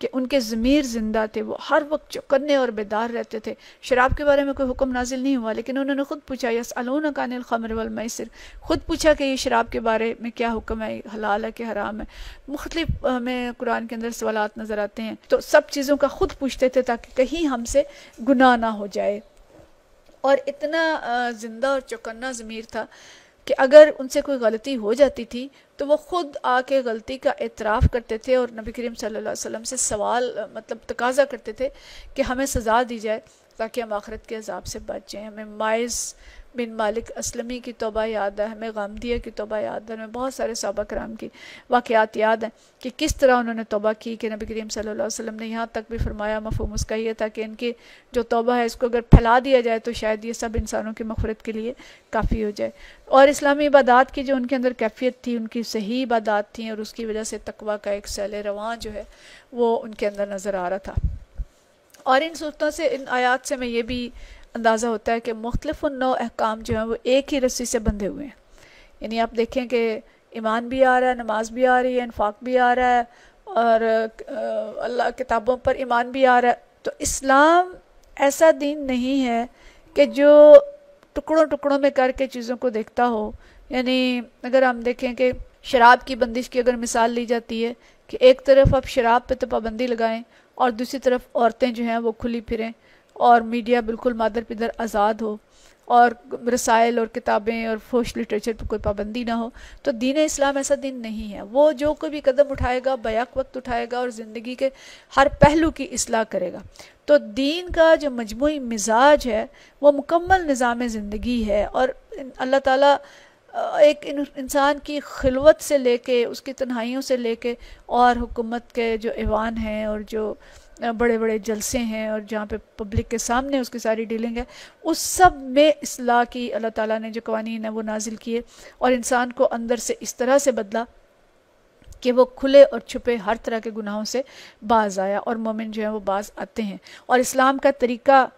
कि उनके ज़मीर ज़िंदा थे वो हर वक्त चौकने और बेदार रहते थे शराब के बारे में कोई हुक्म नाजिल नहीं हुआ लेकिन उन्होंने खुद पूछा यस अलून कानिल खमर वलमैसर खुद पूछा कि ये शराब के बारे में क्या हुक्म है हलाल है कि हराम है मुख्तलि हमें कुरान के अंदर सवाल नज़र आते हैं तो सब चीज़ों का खुद पूछते थे ताकि कहीं हमसे गुनाह ना हो जाए और इतना ज़िंदा और चौकन्ना ज़मीर था कि अगर उनसे कोई गलती हो जाती थी तो वो ख़ुद आके गलती का एतराफ़ करते थे और नबी करीम सल्लल्लाहु अलैहि वसल्लम से सवाल मतलब तकाजा करते थे कि हमें सज़ा दी जाए ताकि हम आखरत के अजाब से बच जाएँ हमें माइज़ बिन मालिक असलमी की तोबा याद है हमें गामदिया की तोबा याद है हमें बहुत सारे सबक राम की वाक़ात याद हैं कि किस तरह उन्होंने तोबा की कि नबी करीम सल्लल्लाहु अलैहि वसल्लम ने यहाँ तक भी फरमाया मफहम उसका ये था कि इनकी जो तोबा है इसको अगर फैला दिया जाए तो शायद ये सब इंसानों की मफरत के लिए काफ़ी हो जाए और इस्लामी इबादत की जो उनके अंदर कैफियत थी उनकी सही इबादत थी और उसकी वजह से तकवा का एक सैल रवान जो है वो उनके अंदर नज़र आ रहा था और इन सूरतों से इन आयात से मैं ये भी अंदाज़ा होता है कि मुख्तलिफ नौ अहकाम जो हैं वो एक ही रस्सी से बंधे हुए हैं यानी आप देखें कि ईमान भी आ रहा है नमाज भी आ रही है इनफाक भी आ रहा है और अल्लाह किताबों पर ईमान भी आ रहा है तो इस्लाम ऐसा दीन नहीं है कि जो टुकड़ों टुकड़ों में करके चीज़ों को देखता हो यानी अगर हम देखें कि शराब की बंदिश की अगर मिसाल ली जाती है कि एक तरफ आप शराब पर तो पाबंदी लगाएं और दूसरी तरफ औरतें जो हैं वो खुली फिरें और मीडिया बिल्कुल मादर पिदर आज़ाद हो और रसायल और किताबें और फोश लिटरेचर पर कोई पाबंदी ना हो तो दीन इस्लाम ऐसा दिन नहीं है वो जो कोई भी कदम उठाएगा बैक वक्त उठाएगा और ज़िंदगी के हर पहलू की असलाह करेगा तो दीन का जो मजमू मिजाज है वो मुकम्मल निज़ाम ज़िंदगी है और अल्लाह ताला एक इंसान की खिलवत से लेके उसकी तन्हाइयों से लेके और हुकूमत के जो ऐवान हैं और जो बड़े बड़े जलसे हैं और जहाँ पे पब्लिक के सामने उसकी सारी डीलिंग है उस सब में असलाह की अल्लाह ताला ने जो कवानी है वो नाजिल किए और इंसान को अंदर से इस तरह से बदला कि वो खुले और छुपे हर तरह के गुनाहों से बाज आया और मोमिन जो है वो बाज आते हैं और इस्लाम का तरीका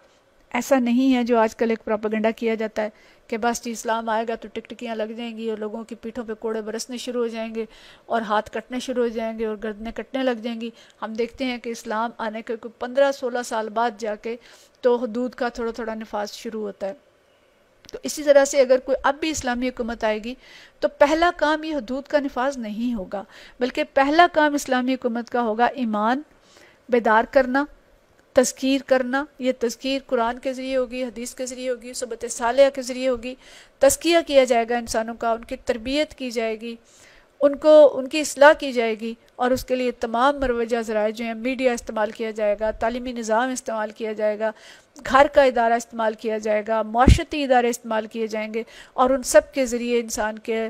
ऐसा नहीं है जो आजकल एक प्रोपागेंडा किया जाता है कि बस जी इस्लाम आएगा तो टिकटिकियाँ लग जाएंगी और लोगों की पीठों पे कोड़े बरसने शुरू हो जाएंगे और हाथ कटने शुरू हो जाएंगे और गर्दने कटने लग जाएंगी हम देखते हैं कि इस्लाम आने के कोई पंद्रह सोलह साल बाद जाके तो हदूद का थोड़ा थोड़ा नफाज शुरू होता है तो इसी तरह से अगर कोई अब भी इस्लामी हुकूमत आएगी तो पहला काम ये हदूद का नफाज नहीं होगा बल्कि पहला काम इस्लामी हुकूमत का होगा ईमान बेदार करना तस्कीर करना ये तस्कीर कुरान के ज़रिए होगी हदीस के ज़रिए होगी सबत सालिया के ज़रिए होगी तस्किया किया जाएगा इंसानों का उनकी तरबियत की जाएगी उनको उनकी असलाह की जाएगी और उसके लिए तमाम मरवजा ज़रा जो हैं मीडिया इस्तेमाल किया जाएगा तलीमी निज़ाम इस्तेमाल किया जाएगा घर का इदारा इस्तेमाल किया जाएगा माशती इदारे इस्तेमाल किए जाएंगे और उन सब के ज़रिए इंसान के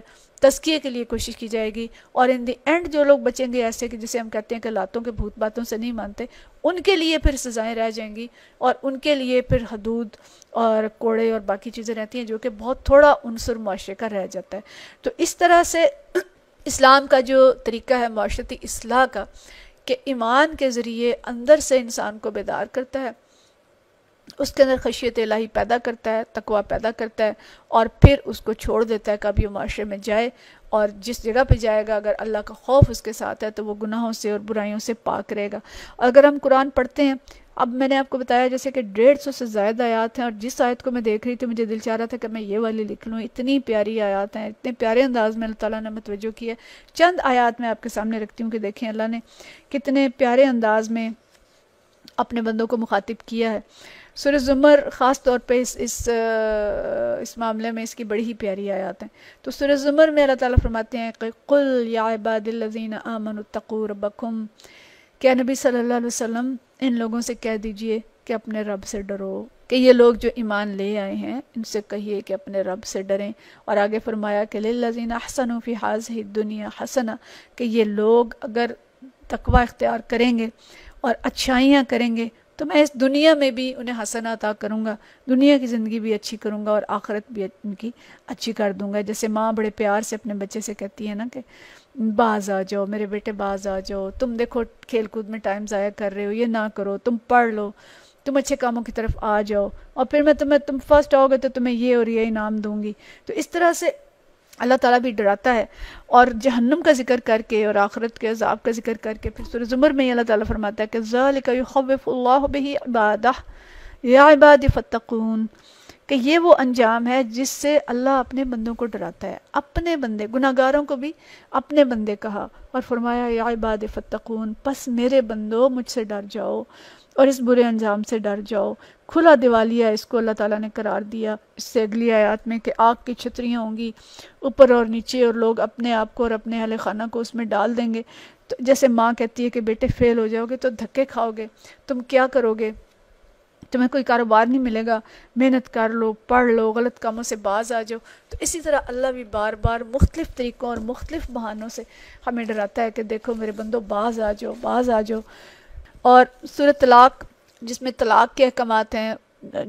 तस्किए के लिए कोशिश की जाएगी और इन दी एंड जो लोग बचेंगे ऐसे कि जिसे हम कहते हैं कि लातों के भूत बातों से नहीं मानते उनके लिए फिर सज़ाएँ रह जाएंगी और उनके लिए फिर हदूद और कोड़े और बाकी चीज़ें रहती हैं जो कि बहुत थोड़ा अनसर माशरे का रह जाता है तो इस तरह से (clears throat) इस्लाम का जो तरीका है माशरती असलाह का कि ईमान के ज़रिए अंदर से इंसान को बेदार करता है उसके अंदर खशियत लाही पैदा करता है तकवा पैदा करता है और फिर उसको छोड़ देता है कभी माशरे में जाए और जिस जगह पे जाएगा अगर अल्लाह का खौफ उसके साथ है तो वो गुनाहों से और बुराइयों से पाक रहेगा अगर हम कुरान पढ़ते हैं अब मैंने आपको बताया जैसे कि डेढ़ सौ से ज़ायद आयात हैं और जिस आयत को मैं देख रही थी मुझे दिल चाह रहा था कि मैं ये वाली लिख लूँ इतनी प्यारी आयात हैं इतने प्यारे अंदाज में अल्लाह ताला ने मतवजो की है चंद आयात मैं आपके सामने रखती हूँ कि देखें अल्लाह ने कितने प्यारे अंदाज में अपने बंदों को मुखातिब किया है सूर्य ज़ुमर ख़ास तौर पे इस इस इस मामले में इसकी बड़ी ही प्यारी आयात हैं तो सूर्य ज़ुमर में अल्लाह ताला फरमाते हैं कि कुल लज़ीन आमन तकूर बकुम क्या नबी सल्लल्लाहु अलैहि वसल्लम इन लोगों से कह दीजिए कि अपने रब से डरो कि ये लोग जो ईमान ले आए हैं इनसे कहिए कि अपने रब से डरें और आगे फरमाया कि लजीन हसन फ़ी हाज दुनिया हसना कि ये लोग अगर तकवा इख्तियार करेंगे और अच्छाइयाँ करेंगे तो मैं इस दुनिया में भी उन्हें हसन अता करूँगा दुनिया की ज़िंदगी भी अच्छी करूँगा और आखिरत भी उनकी अच्छी कर दूँगा जैसे माँ बड़े प्यार से अपने बच्चे से कहती है ना कि बाज आ जाओ मेरे बेटे बाज आ जाओ तुम देखो खेल कूद में टाइम ज़ाया कर रहे हो ये ना करो तुम पढ़ लो तुम अच्छे कामों की तरफ आ जाओ और फिर मैं तुम्हें तुम फर्स्ट आओगे तो तुम्हें ये और ये इनाम दूंगी तो इस तरह से अल्लाह ताला भी डराता है और जहन्नम का जिक्र करके और आखरत के अजाब का जिक्र करके फिर सूर्य ज़ुमर में अल्लाह ताला फरमाता है कि ज़लिकफ़ल्लाबी इबादा या इबाद फ़तकून कि ये वो अंजाम है जिससे अल्लाह अपने बंदों को डराता है अपने बंदे गुनागारों को भी अपने बंदे कहा और फरमाया या इबाद फ़तकून बस मेरे बंदो मुझसे डर जाओ और इस बुरे अंजाम से डर जाओ खुला दिवालिया इसको अल्लाह ताला ने करार दिया इससे अगली आयात में कि आग की छतरियाँ होंगी ऊपर और नीचे और लोग अपने आप को और अपने अहल खाना को उसमें डाल देंगे तो जैसे माँ कहती है कि बेटे फेल हो जाओगे तो धक्के खाओगे तुम क्या करोगे तुम्हें कोई कारोबार नहीं मिलेगा मेहनत कर लो पढ़ लो गलत कामों से बाज आ जाओ तो इसी तरह अल्लाह भी बार बार मुख्तलिफ़ तरीक़ों और मुख्तलिफ़ बहानों से हमें डराता है कि देखो मेरे बंदो बाज आ जाओ बाज आ जाओ और सूरत तलाक जिसमें तलाक के अहकाम हैं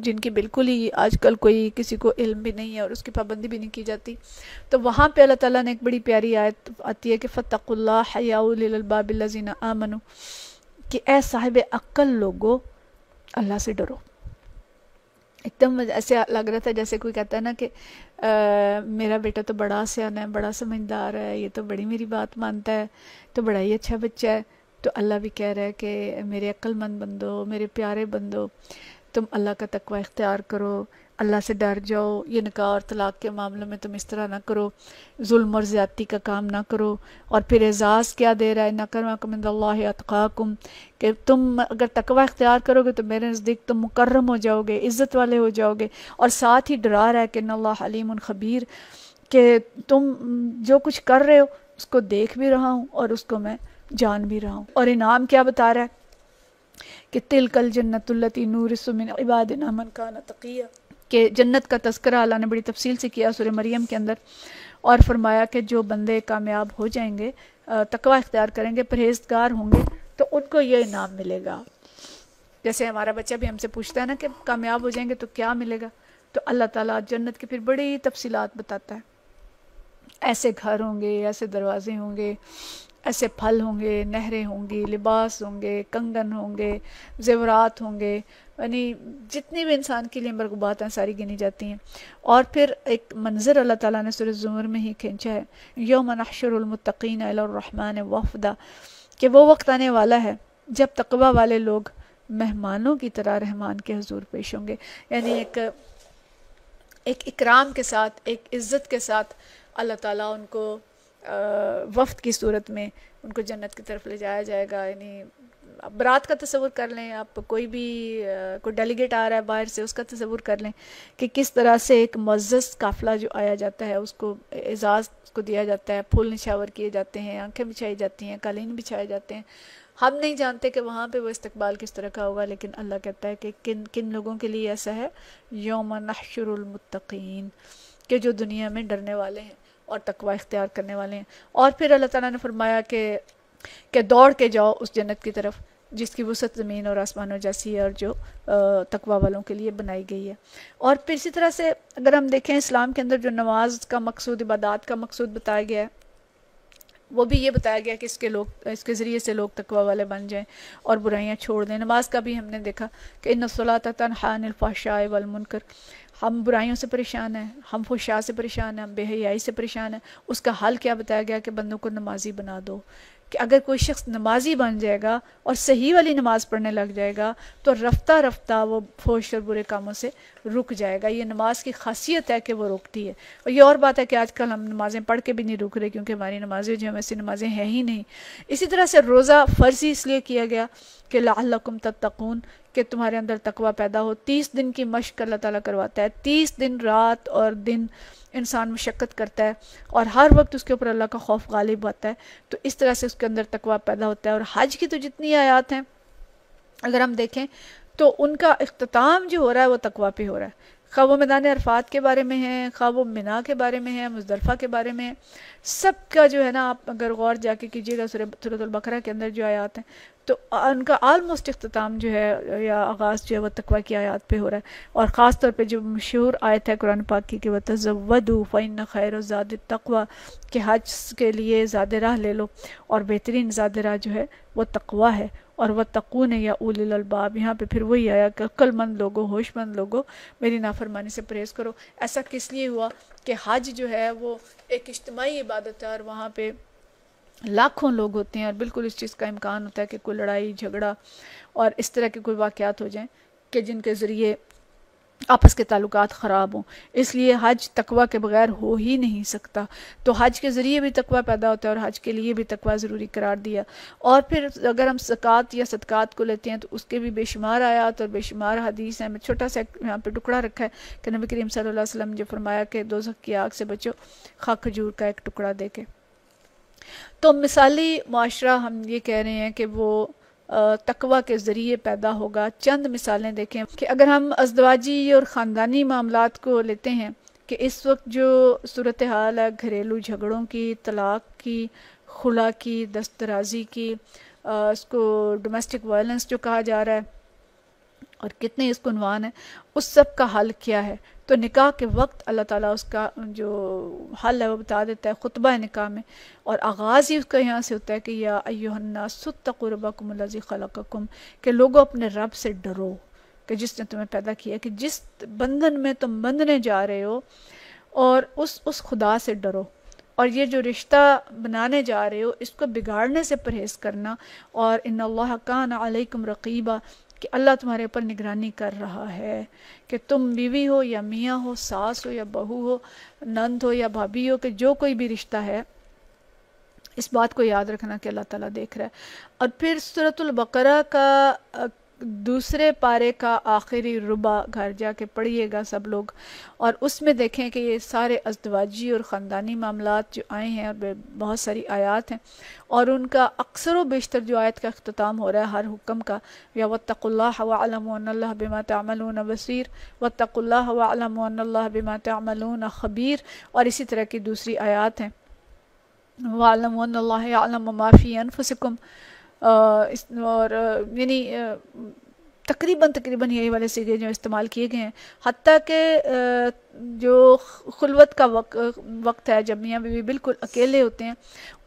जिनकी बिल्कुल ही आजकल कोई किसी को इल्म भी नहीं है और उसकी पाबंदी भी नहीं की जाती तो वहाँ पे अल्लाह ताला ने एक बड़ी प्यारी आयत आती है कि फ़तकुल्ला हयाबाबिल्लिन आमनु कि ए साहिब अक्ल लोगो अल्लाह से डरो एकदम ऐसे लग रहा था जैसे कोई कहता है ना कि आ, मेरा बेटा तो बड़ा सियाना है बड़ा समझदार है ये तो बड़ी मेरी बात मानता है तो बड़ा ही अच्छा बच्चा है तो अल्लाह भी कह रहा है कि मेरे अक्लमंद बंदो मेरे प्यारे बंदो तुम अल्लाह का तकवा इख्तियार करो अल्लाह से डर जाओ ये निकाह और तलाक़ के मामलों में तुम इस तरह ना करो जुल्म और ज़्यादती का काम ना करो और फिर एजाज़ क्या दे रहा है ना करमाकमदल्लातकाकुम कि तुम अगर तकवा इख्तियार करोगे तो मेरे नज़दीक तुम मुकर्रम हो जाओगे इज़्ज़त वाले हो जाओगे और साथ ही डरा रहा है कि नल्ला हलीम ख़बीर के तुम जो कुछ कर रहे हो उसको देख भी रहा हूँ और उसको मैं जान भी रहा हूँ और इनाम क्या बता रहा है कि तिल कल जन्नत नूर सुमिन इबाद नामन खाना तकिया के जन्नत का तस्करा अल्लाह ने बड़ी तफसील से किया सुर मरियम के अंदर और फरमाया कि जो बंदे कामयाब हो जाएंगे तकवा इख्तियार करेंगे परहेजगार होंगे तो उनको ये इनाम मिलेगा जैसे हमारा बच्चा भी हमसे पूछता है ना कि कामयाब हो जाएंगे तो क्या मिलेगा तो अल्लाह ताला जन्नत की फिर बड़ी तफसीलात बताता है ऐसे घर होंगे ऐसे दरवाजे होंगे ऐसे फल होंगे नहरें होंगी लिबास होंगे कंगन होंगे जेवरात होंगे यानी जितनी भी इंसान के लिए मरगूबात सारी गिनी जाती हैं और फिर एक मंज़र अल्लाह ताला ने सूर्य जुमर में ही खींचा है यो नशरमतकीन वफदा कि वो वक्त आने वाला है जब तकबा वाले लोग मेहमानों की तरह रहमान के हजूर पेश होंगे यानी एक एक इकराम के साथ एक इज़्ज़त के साथ अल्लाह ताला उनको वफ्त की सूरत में उनको जन्नत की तरफ ले जाया जाएगा यानी आप बरात का तस्वुर कर लें आप कोई भी कोई डेलीगेट आ रहा है बाहर से उसका तस्वुर कर लें कि किस तरह से एक मज़्ज़ काफ़िला जो आया जाता है उसको एजाज़ को दिया जाता है फूल निशावर किए जाते हैं आंखें बिछाई जाती हैं कालीन बिछाए जाते हैं हम नहीं जानते कि वहाँ पे वो इस्तकबाल किस तरह का होगा लेकिन अल्लाह कहता है कि किन किन लोगों के लिए ऐसा है योम नशरमतकीन के जो दुनिया में डरने वाले हैं और तकवा इख्तियार करने वाले हैं और फिर अल्लाह ताला ने फरमाया कि के दौड़ के जाओ उस जन्नत की तरफ जिसकी वसत ज़मीन और आसमानों जैसी है और जो तकवा वालों के लिए बनाई गई है और फिर इसी तरह से अगर हम देखें इस्लाम के अंदर जो नमाज का मकसूद इबादत का मकसूद बताया गया है वो भी ये बताया गया कि इसके लोग इसके ज़रिए से लोग तकवा वाले बन जाएं और बुराइयां छोड़ दें नमाज का भी हमने देखा कि अनिल नसलात तनहानफ़ाशाए वलमनकर हम बुराइयों से परेशान हैं हम खुशा से परेशान हैं हम बेहयाई से परेशान हैं उसका हल क्या बताया गया कि बंदों को नमाजी बना दो कि अगर कोई शख्स नमाजी बन जाएगा और सही वाली नमाज पढ़ने लग जाएगा तो रफ्ता रफ्ता वो फोश और बुरे कामों से रुक जाएगा ये नमाज की खासियत है कि वो रुकती है और ये और बात है कि आजकल हम नमाज़ें पढ़ के भी नहीं रुक रहे क्योंकि हमारी नमाजें जो हम ऐसी नमाजें हैं ही नहीं इसी तरह से रोज़ा फ़र्जी इसलिए किया गया कि लाकुम तकून कि तुम्हारे अंदर तकवा पैदा हो तीस दिन की मशक अल्लाह तला करवाता है तीस दिन रात और दिन इंसान मशक्क़त करता है और हर वक्त उसके ऊपर अल्लाह का खौफ गालिब आता है तो इस तरह से उसके अंदर तकवा पैदा होता है और हज की तो जितनी आयात हैं अगर हम देखें तो उनका अख्ताम जो हो रहा है वो तकवा पे हो रहा है खा वो मैदान अरफात के बारे में है खा वो मिना के बारे में है मुजरफ़ा के बारे में है सब का जो है ना आप अगर गौर जाके कीजिएगा सूरतुल्बकरा के अंदर जो आयात हैं तो उनका आलमोस्ट अख्ताम जो है या आगाज़ जो है वह तकवा की आयात पर हो रहा है और ख़ास तौर पर जो मशहूर आयत है कुरान पाक की कि वह तजवदू फ़ैन खैर ज़ाद तकवा के हज के लिए ज़्यादा राह ले लो और बेहतरीन ज़्यादा राह जो है वह तकवा है और वह तकून या अलबाब यहाँ पे फिर वही आया कि अक्लमंद लोगो होशमंद लोगो मेरी नाफरमानी से परहेज़ करो ऐसा किस लिए हुआ कि हज जो है वो एक इज्तमाही इबादत है और वहाँ पे लाखों लोग होते हैं और बिल्कुल इस चीज़ का इम्कान होता है कि कोई लड़ाई झगड़ा और इस तरह के कोई वाक़ात हो जाएँ कि जिनके ज़रिए आपस के ताल्लुक ख़राब हों इसलिए हज तकवा के बगैर हो ही नहीं सकता तो हज के ज़रिए भी तकवा पैदा होता है और हज के लिए भी तकवा ज़रूरी करार दिया और फिर अगर हम सक़ात या सदक़ात को लेते हैं तो उसके भी बेशुमार आयात और बेशुमार हदीस हैं मैं छोटा सा यहाँ पर टुकड़ा रखा है कि नबी करीम सल वसम जो फरमाया कि दो की आग से बचो खा खजूर का एक टुकड़ा दे के तो मिसाली माशरा हम ये कह रहे हैं कि वो तकवा के ज़रिए पैदा होगा चंद मिसालें देखें कि अगर हम अजदवाजी और ख़ानदानी मामला को लेते हैं कि इस वक्त जो सूरत हाल है घरेलू झगड़ों की तलाक की खुला की दस्तराजी की आ, इसको डोमेस्टिक वायलेंस जो कहा जा रहा है और कितने इसको अनवान है उस सब का हल क्या है तो निकाह के वक्त अल्लाह ताला उसका जो हल है वो बता देता है ख़ुतबा निकाह में और आगाज़ ही उसका यहाँ से होता है कि या अयोन्ना सुतरबाकुमलजी खलकुम के लोगों अपने रब से डरो कि जिसने तुम्हें पैदा किया कि जिस बंधन में तुम बंधने जा रहे हो और उस उस खुदा से डरो और ये जो रिश्ता बनाने जा रहे हो इसको बिगाड़ने से परहेज़ करना और इन अल्लाह कान अलैकुम रकीबा कि अल्लाह तुम्हारे ऊपर निगरानी कर रहा है कि तुम बीवी हो या मियाँ हो सास हो या बहू हो नंद हो या भाभी हो कि जो कोई भी रिश्ता है इस बात को याद रखना कि अल्लाह ताला देख रहा है और फिर सूरतुल बकरा का दूसरे पारे का आखिरी रुबा घर जाके पढ़िएगा सब लोग और उसमें देखें कि ये सारे अजदवाजी और ख़ानदानी मामला जो आए हैं और बहुत सारी आयात हैं और उनका अक्सर व बेशतर जो आयत का अख्ताम हो रहा है हर हुक्म का या वतकुल्ला वलमल्ला बिमा बसर वतकुल्ला वलमल्ला बिमा ख़बीर और इसी तरह की दूसरी आयात हैं वालम माफ़ी अनफुसकुम और यानी तकरीबन तकरीबन यही वाले सीगे जो इस्तेमाल किए गए हैं हती के जो खुलवत का वक, वक्त है जब मियाँ बीवी बिल्कुल अकेले होते हैं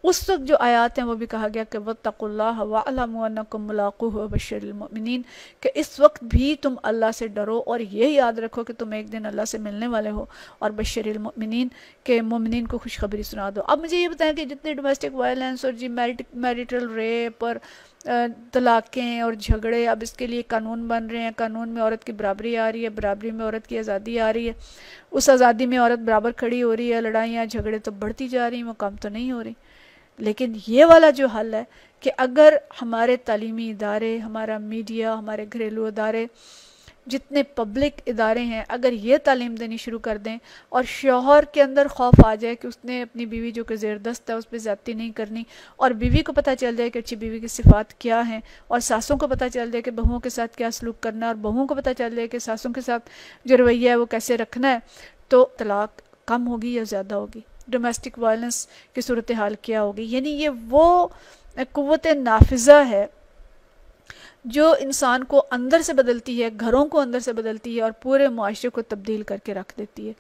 उस वक्त जो आयात हैं वो भी कहा गया कि वतकुल्लाह वालमकमलाकू बशरमिन कि इस वक्त भी तुम अल्लाह से डरो और ये याद रखो कि तुम एक दिन अल्लाह से मिलने वाले हो और बशरमिन के ममिन को खुशखबरी सुना दो अब मुझे ये बताएं कि जितने डोमेस्टिक वायलेंस और जी मैरिट मैरिटल रेप और तलाक़ें और झगड़े अब इसके लिए कानून बन रहे हैं कानून में औरत की बराबरी आ रही है बराबरी में औरत की आज़ादी आ रही है उस आज़ादी में औरत बराबर खड़ी हो रही है लड़ाइयाँ झगड़े तो बढ़ती जा रही हैं वो कम तो नहीं हो रही लेकिन ये वाला जो हल है कि अगर हमारे तलीमी इदारे हमारा मीडिया हमारे घरेलू अदारे जितने पब्लिक इदारे हैं अगर ये तालीम देनी शुरू कर दें और शोहर के अंदर खौफ आ जाए कि उसने अपनी बीवी जो कि ज़ेरदस्त है उस पर ज़्यादा नहीं करनी और बीवी को पता चल जाए कि अच्छी बीवी की सिफात क्या हैं और सासों को पता चल जाए कि बहुओं के साथ क्या सलूक करना है और बहुओं को पता चल जाए कि सासों के साथ जो रवैया है वो कैसे रखना है तो तलाक कम होगी या ज़्यादा होगी डोमेस्टिक वायलेंस की सूरत हाल क्या होगी यानी ये वो क़वत नाफिज़ा है जो इंसान को अंदर से बदलती है घरों को अंदर से बदलती है और पूरे मुआरे को तब्दील करके रख देती है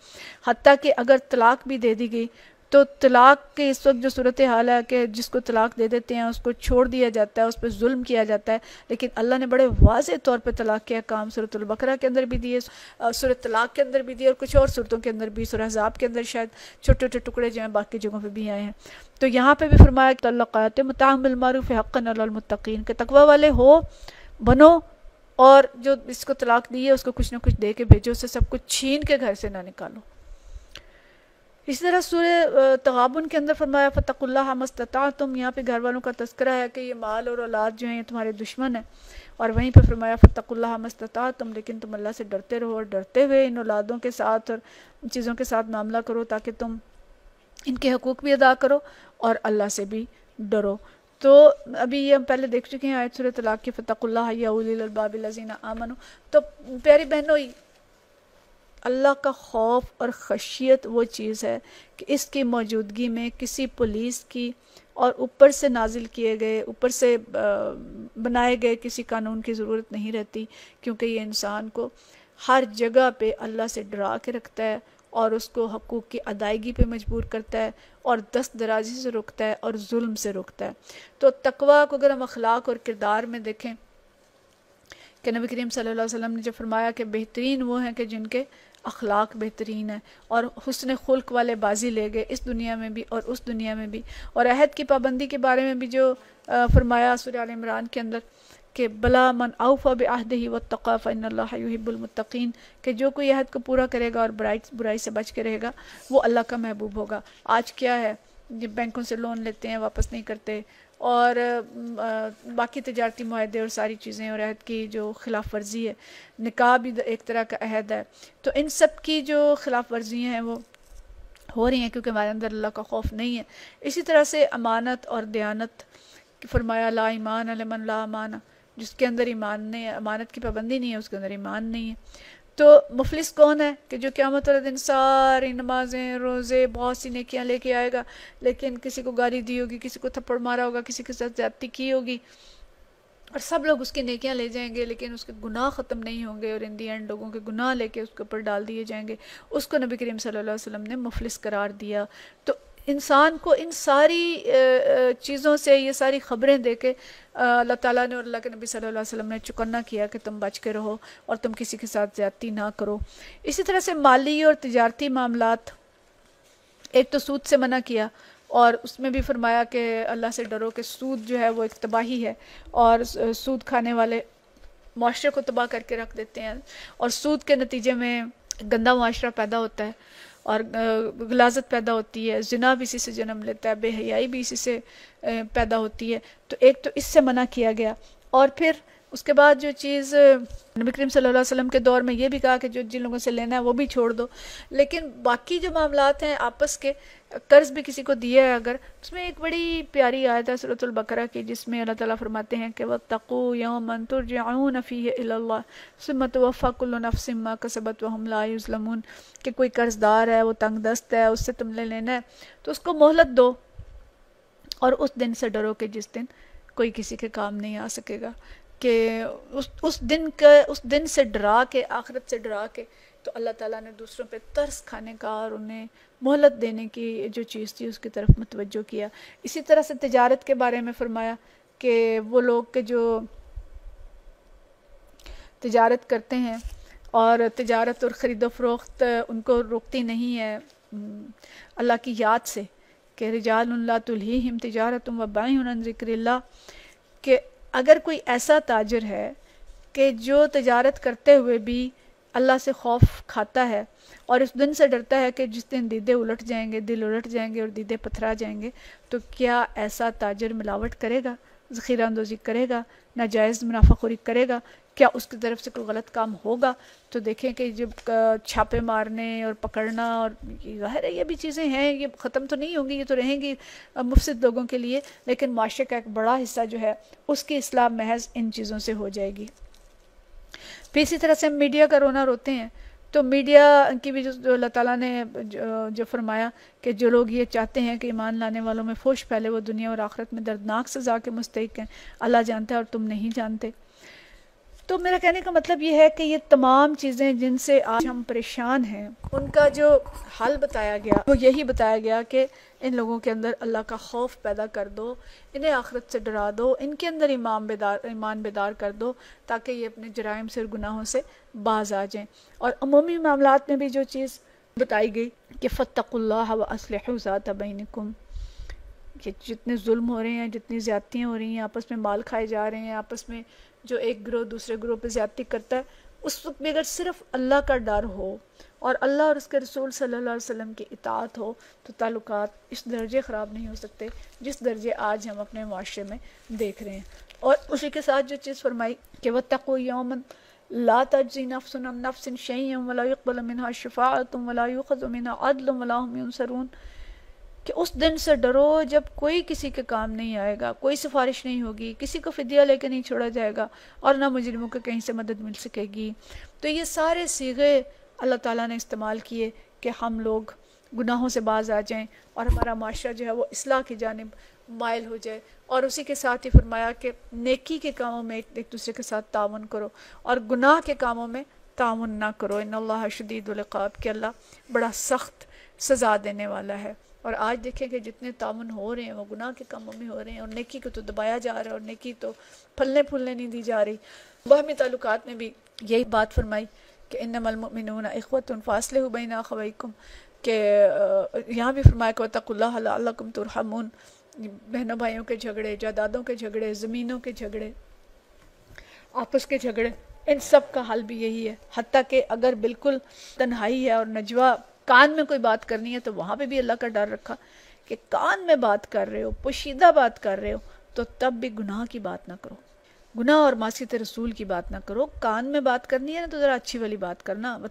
हती कि अगर तलाक भी दे दी गई तो तलाक़ के इस वक्त जो सूरत हाल है कि जिसको तलाक़ दे देते हैं उसको छोड़ दिया जाता है उस पर जुल्म किया जाता है लेकिन अल्लाह ने बड़े वाज तौर पर तलाक़ के काम सूरतलबकरा के अंदर भी दिए सूरत तलाक़ के अंदर भी दिए और कुछ और सूरतों के अंदर भी सुरहजाब के अंदर शायद छोटे छोटे टुकड़े जो हैं बाकी जगहों पर भी आए हैं तो यहाँ पर भी फरमाया तल्लक़ात मतामरूफ़ हक़नमतकीन के तकवा वाले हो बनो और जो इसको तलाक़ दी है उसको कुछ ना कुछ दे के भेजो उसे सब कुछ छीन के घर से ना निकालो इसी तरह सूर तगाबन के अंदर फरमाया फ़तकुल्ला हमस्ता तुम यहाँ पे घर वालों का तस्करा है कि ये माल और औलाद जो है ये तुम्हारे दुश्मन है और वहीं पर फरमाया फ़तकुल्ला हमस्ता तुम लेकिन तुम अल्लाह से डरते रहो और डरते हुए इन औलादों के साथ और चीज़ों के साथ मामला करो ताकि तुम इनके हकूक़ भी अदा करो और अल्लाह से भी डरो तो अभी ये हम पहले देख चुके हैं आयत सूरत तलाक़ के फ़तकुल्ला याबाबिलजीना आमन तो प्यारी बहनों अल्लाह का खौफ और खशियत वो चीज़ है कि इसकी मौजूदगी में किसी पुलिस की और ऊपर से नाजिल किए गए ऊपर से बनाए गए किसी कानून की ज़रूरत नहीं रहती क्योंकि ये इंसान को हर जगह पे अल्लाह से डरा के रखता है और उसको हकूक़ की अदायगी पे मजबूर करता है और दस्त दराजी से रोकता है और जुल्म से रोकता है तो तकवा को अगर हम अखलाक और किरदार में देखें कि नबी करीम सल्लल्लाहु अलैहि वसल्लम ने जो फरमाया कि बेहतरीन वो हैं कि जिनके अखलाक बेहतरीन है और हसन खुल्क वाले बाजी ले गए इस दुनिया में भी और उस दुनिया में भी और अहद की पाबंदी के बारे में भी जो फरमाया सुर इमरान के अंदर के बला मन आउफा बहद ही व तकाफ़ाबुलमतकीन के जो कोई अहद को पूरा करेगा और बुराई बुराई से बच के रहेगा वो अल्लाह का महबूब होगा आज क्या है जब बैंकों से लोन लेते हैं वापस नहीं करते और बाकी तजारती माहे और सारी चीज़ें और अहद की जो खिलाफ वर्जी है निका भी एक तरह का अहद है तो इन सब की जो खिलाफ वर्जियाँ हैं वो हो रही हैं क्योंकि हमारे अंदर अल्लाह का खौफ नहीं है इसी तरह से अमानत और दयानत कि फरमाया ला ईमान अलमन ला अमाना जिसके अंदर ईमान नहीं है अमानत की पाबंदी नहीं है उसके अंदर ईमान नहीं है तो मुफलिस कौन है कि जो क्या मतलब दिन सारी नमाजें रोज़े बहुत सी नकियाँ लेके आएगा लेकिन किसी को गाली दी होगी किसी को थप्पड़ मारा होगा किसी के साथ ज्यादती की होगी और सब लोग उसकी नेकियां ले जाएंगे लेकिन उसके गुनाह ख़त्म नहीं होंगे और इन दी एंड लोगों के गुनाह लेके उसके ऊपर डाल दिए जाएंगे उसको नबी करीम सल्लल्लाहु अलैहि वसल्लम ने मुफलिस करार दिया तो इंसान को इन सारी चीज़ों से ये सारी ख़बरें दे के अल्लाह ताला ने और अल्लाह के नबी सल्लल्लाहु अलैहि वसल्लम ने चुकन्ना किया कि तुम बच के रहो और तुम किसी के साथ ज़्यादती ना करो इसी तरह से माली और तजारती मामलात एक तो सूद से मना किया और उसमें भी फरमाया कि अल्लाह से डरो कि सूद जो है वो एक तबाही है और सूद खाने वाले माशरे को तबाह करके रख देते हैं और सूद के नतीजे में गंदा माशरा पैदा होता है और गलाजत पैदा होती है जना भी इसी से जन्म लेता है बेहयाई भी इसी से पैदा होती है तो एक तो इससे मना किया गया और फिर उसके बाद जो चीज़ नबी करीम सल्लल्लाहु अलैहि वसल्लम के दौर में ये भी कहा कि जो जिन लोगों से लेना है वो भी छोड़ दो लेकिन बाकी जो मामलात हैं आपस के कर्ज़ भी किसी को दिया है अगर उसमें एक बड़ी प्यारी आयत है सूरतुल बकरा की जिसमें अल्लाह ताला फरमाते हैं कि वह तकू यौमन तुरजाऊन फ़ी इल्लाफ़ाकुल्नफ़सिम्मा कसबत वहमलाज़लमून कि कोई कर्ज़दार है वो तंग दस्त है उससे तुमने लेना है तो उसको मोहलत दो और उस दिन से डरो कि जिस दिन कोई किसी के काम नहीं आ सकेगा कि उस उस दिन का उस दिन से डरा के आखिरत से डरा के तो अल्लाह ताला ने दूसरों पे तरस खाने का और उन्हें मोहलत देने की जो चीज़ थी उसकी तरफ मतवजो किया इसी तरह से तजारत के बारे में फरमाया कि वो लोग के जो तजारत करते हैं और तजारत और ख़रीदो फरोख्त उनको रोकती नहीं है अल्लाह की याद से कि रिजाल तुल्हीम तजारत व बाई जिक्र के अगर कोई ऐसा ताजर है कि जो तजारत करते हुए भी अल्लाह से खौफ खाता है और उस दिन से डरता है कि जिस दिन दीदे उलट जाएंगे दिल उलट जाएंगे और दीदे पथरा जाएंगे तो क्या ऐसा ताजर मिलावट करेगा ज़ख़ीरा अंदोज़ी करेगा नाजायज़ मुनाफाखोरी करेगा क्या उसकी तरफ से कोई गलत काम होगा तो देखें कि जब छापे मारने और पकड़ना और ज़ाहिर है ये भी चीज़ें हैं ये ख़त्म तो नहीं होंगी ये तो रहेंगी मुफसद लोगों के लिए लेकिन माशरे का एक बड़ा हिस्सा जो है उसकी इस्लाम महज इन चीज़ों से हो जाएगी फिर इसी तरह से मीडिया का रोना रोते हैं तो मीडिया की भी जो अल्लाह ताला ने जो, जो फरमाया कि जो लोग ये चाहते हैं कि ईमान लाने वालों में फोश फैले वो दुनिया और आखरत में दर्दनाक सजा के मुस्तक हैं अल्लाह जानता है और तुम नहीं जानते तो मेरा कहने का मतलब ये है कि ये तमाम चीज़ें जिनसे आज हम परेशान हैं उनका जो हल बताया गया वो यही बताया गया कि इन लोगों के अंदर अल्लाह का खौफ पैदा कर दो इन्हें आखरत से डरा दो इनके अंदर ईमान बेदार ईमान बेदार कर दो ताकि ये अपने जराइम से और गुनाहों से बाज आ जाएं और अमूमी मामला में भी जो चीज़ बताई गई कि फ़तकुल्ला व असलहज़ात बैनकुम कि जितने जुल्म हो रहे हैं जितनी ज़्यादतियाँ हो रही हैं आपस में माल खाए जा रहे हैं आपस में जो एक ग्रोह दूसरे ग्रोह पर ज़्यादती करता है उस वक्त भी अगर सिर्फ अल्लाह का डर हो और अल्लाह और उसके रसूल सल्लल्लाहु अलैहि वसल्लम की इतात हो तो ताल्लुकात इस दर्जे ख़राब नहीं हो सकते जिस दर्जे आज हम अपने माशरे में देख रहे हैं और उसी के साथ जो चीज़ फरमाई कि वह यौमन ला तजी नफसन नफसिन शैम शफ़ातम कि उस दिन से डरो जब कोई किसी के काम नहीं आएगा कोई सिफारिश नहीं होगी किसी को फ़िदिया लेके नहीं छोड़ा जाएगा और ना मुजरमों को कहीं से मदद मिल सकेगी तो ये सारे सीगे अल्लाह ताला ने इस्तेमाल किए कि हम लोग गुनाहों से बाज आ जाएं और हमारा माशरा जो है वो इसलाह की जानब मायल हो जाए और उसी के साथ ही फरमाया कि नेकी के कामों में एक दूसरे के साथ ताउन करो और गुनाह के कामों में ताउन ना करो इन अल्लाह के अल्लाह बड़ा सख्त सज़ा देने वाला है और आज देखें कि जितने ताउन हो रहे हैं वो गुनाह के कामों में हो रहे हैं और नेकी को तो दबाया जा रहा है और नेकी तो फलने फूलने नहीं दी जा रही बहमी ताल्लुक में भी यही बात फरमाई कि इन नमलमिन अखवत फासले हुबैना खवैकुम के यहाँ भी फरमाया कि तुरहमून बहनों भाइयों के झगड़े जायदादों के झगड़े ज़मीनों के झगड़े आपस के झगड़े इन सब का हाल भी यही है हती कि अगर बिल्कुल तन्हाई है और नजवा कान में कोई बात करनी है तो वहाँ पे भी अल्लाह का डर रखा कि कान में बात कर रहे हो पोशीदा बात कर रहे हो तो तब भी गुनाह की बात ना करो गुना और मासीत रसूल की बात ना करो कान में बात करनी है ना तो ज़रा अच्छी वाली बात करना व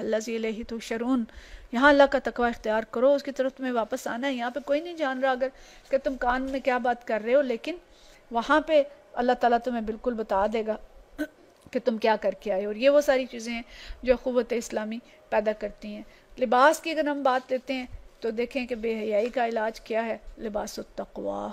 अल्लाजी तो शरून यहाँ अल्लाह का तकवा इख्तियार करो उसकी तरफ तुम्हें वापस आना है यहाँ पे कोई नहीं जान रहा अगर कि तुम कान में क्या बात कर रहे हो लेकिन वहाँ पे अल्लाह ताला तुम्हें बिल्कुल बता देगा (clears throat) कि तुम क्या करके आए और ये वो सारी चीज़ें हैं जो क़वत इस्लामी पैदा करती हैं लिबास की अगर हम बात लेते हैं तो देखें कि बेहयाई का इलाज क्या है लिबास तकवा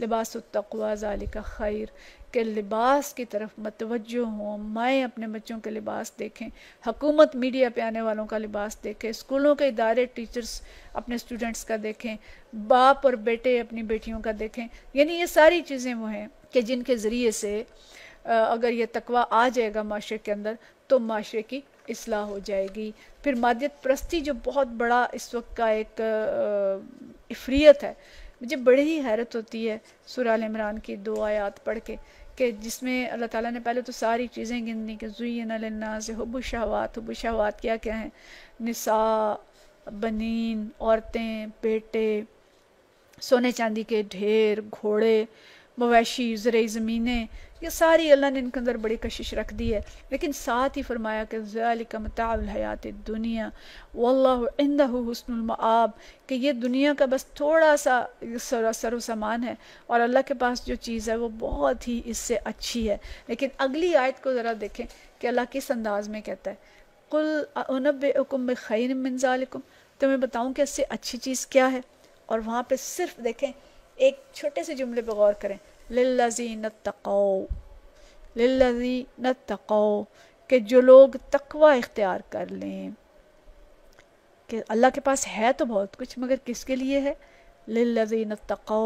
लिबास तकवा ज़ालिका खैर के लिबास की तरफ मतवजो हों माएँ अपने बच्चों के लिबास देखें हकूमत मीडिया पे आने वालों का लिबास देखें स्कूलों के इदारे टीचर्स अपने स्टूडेंट्स का देखें बाप और बेटे अपनी बेटियों का देखें यानी ये सारी चीज़ें वो हैं कि जिनके ज़रिए से अगर ये तकवा आ जाएगा माशरे के अंदर तो माशरे की असलाह हो जाएगी फिर मादियत प्रस्ती जो बहुत बड़ा इस वक्त का एक इफरीत है मुझे बड़ी ही हैरत होती है सुराल इमरान की दो आयात पढ़ के कि जिसमें अल्लाह ताला ने पहले तो सारी चीज़ें गिन दी कि जुयन से हब शहवात हब शहवात क्या क्या हैं निसा बनीन औरतें बेटे सोने चांदी के ढेर घोड़े मवेशी ज़रिए ज़मीनें ये सारी अल्लाह ने इनके अंदर बड़ी कशिश रख दी है लेकिन साथ ही फरमाया कि मताबल हयात दुनिया वल्लादा आब कि ये दुनिया का बस थोड़ा सा सर सामान है और अल्लाह के पास जो चीज़ है वो बहुत ही इससे अच्छी है लेकिन अगली आयत को ज़रा देखें कि अल्लाह किस अंदाज में कहता है कुल उनबुम खैर मिनजालकुम तो मैं बताऊँ कि इससे अच्छी चीज़ क्या है और वहाँ पर सिर्फ देखें एक छोटे से जुमले पर गौर करें लजीन तको लजीन तको कि जो लोग तकवा इख्तियार कर लें कि अल्लाह के पास है तो बहुत कुछ मगर किसके लिए है लिल्लज़ीन तको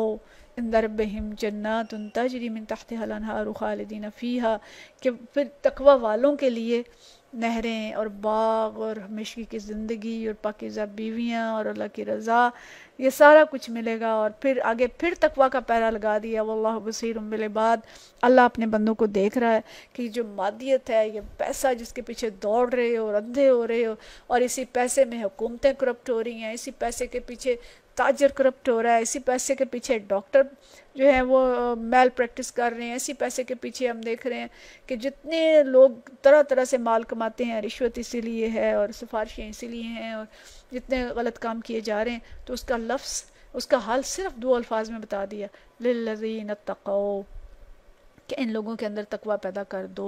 इंदर बहम जन्नत उन तजरी मिन तहत हलन हारुखालदीन फ़ीहा कि फिर तकवा वालों के लिए नहरें और बाग और हमेशगी की ज़िंदगी और पाकिज़ा बीवियाँ और अल्लाह की रज़ा ये सारा कुछ मिलेगा और फिर आगे फिर तकवा का पैरा लगा दिया वल्लाह बसीर मिले बाद अल्लाह अपने बंदों को देख रहा है कि जो मादियत है ये पैसा जिसके पीछे दौड़ रहे हो और अंधे हो रहे हो और इसी पैसे में हुकूमतें करप्ट हो रही हैं इसी पैसे के पीछे ताजर करप्ट हो रहा है इसी पैसे के पीछे डॉक्टर जो है वो मेल प्रैक्टिस कर रहे हैं इसी पैसे के पीछे हम देख रहे हैं कि जितने लोग तरह तरह से माल कमाते हैं रिश्वत इसीलिए है और सिफारिशें इसीलिए हैं और जितने गलत काम किए जा रहे हैं तो उसका लफ्स उसका हाल सिर्फ दो अल्फाज में बता दिया लिल्लजीन तकौ कि इन लोगों के अंदर तकवा पैदा कर दो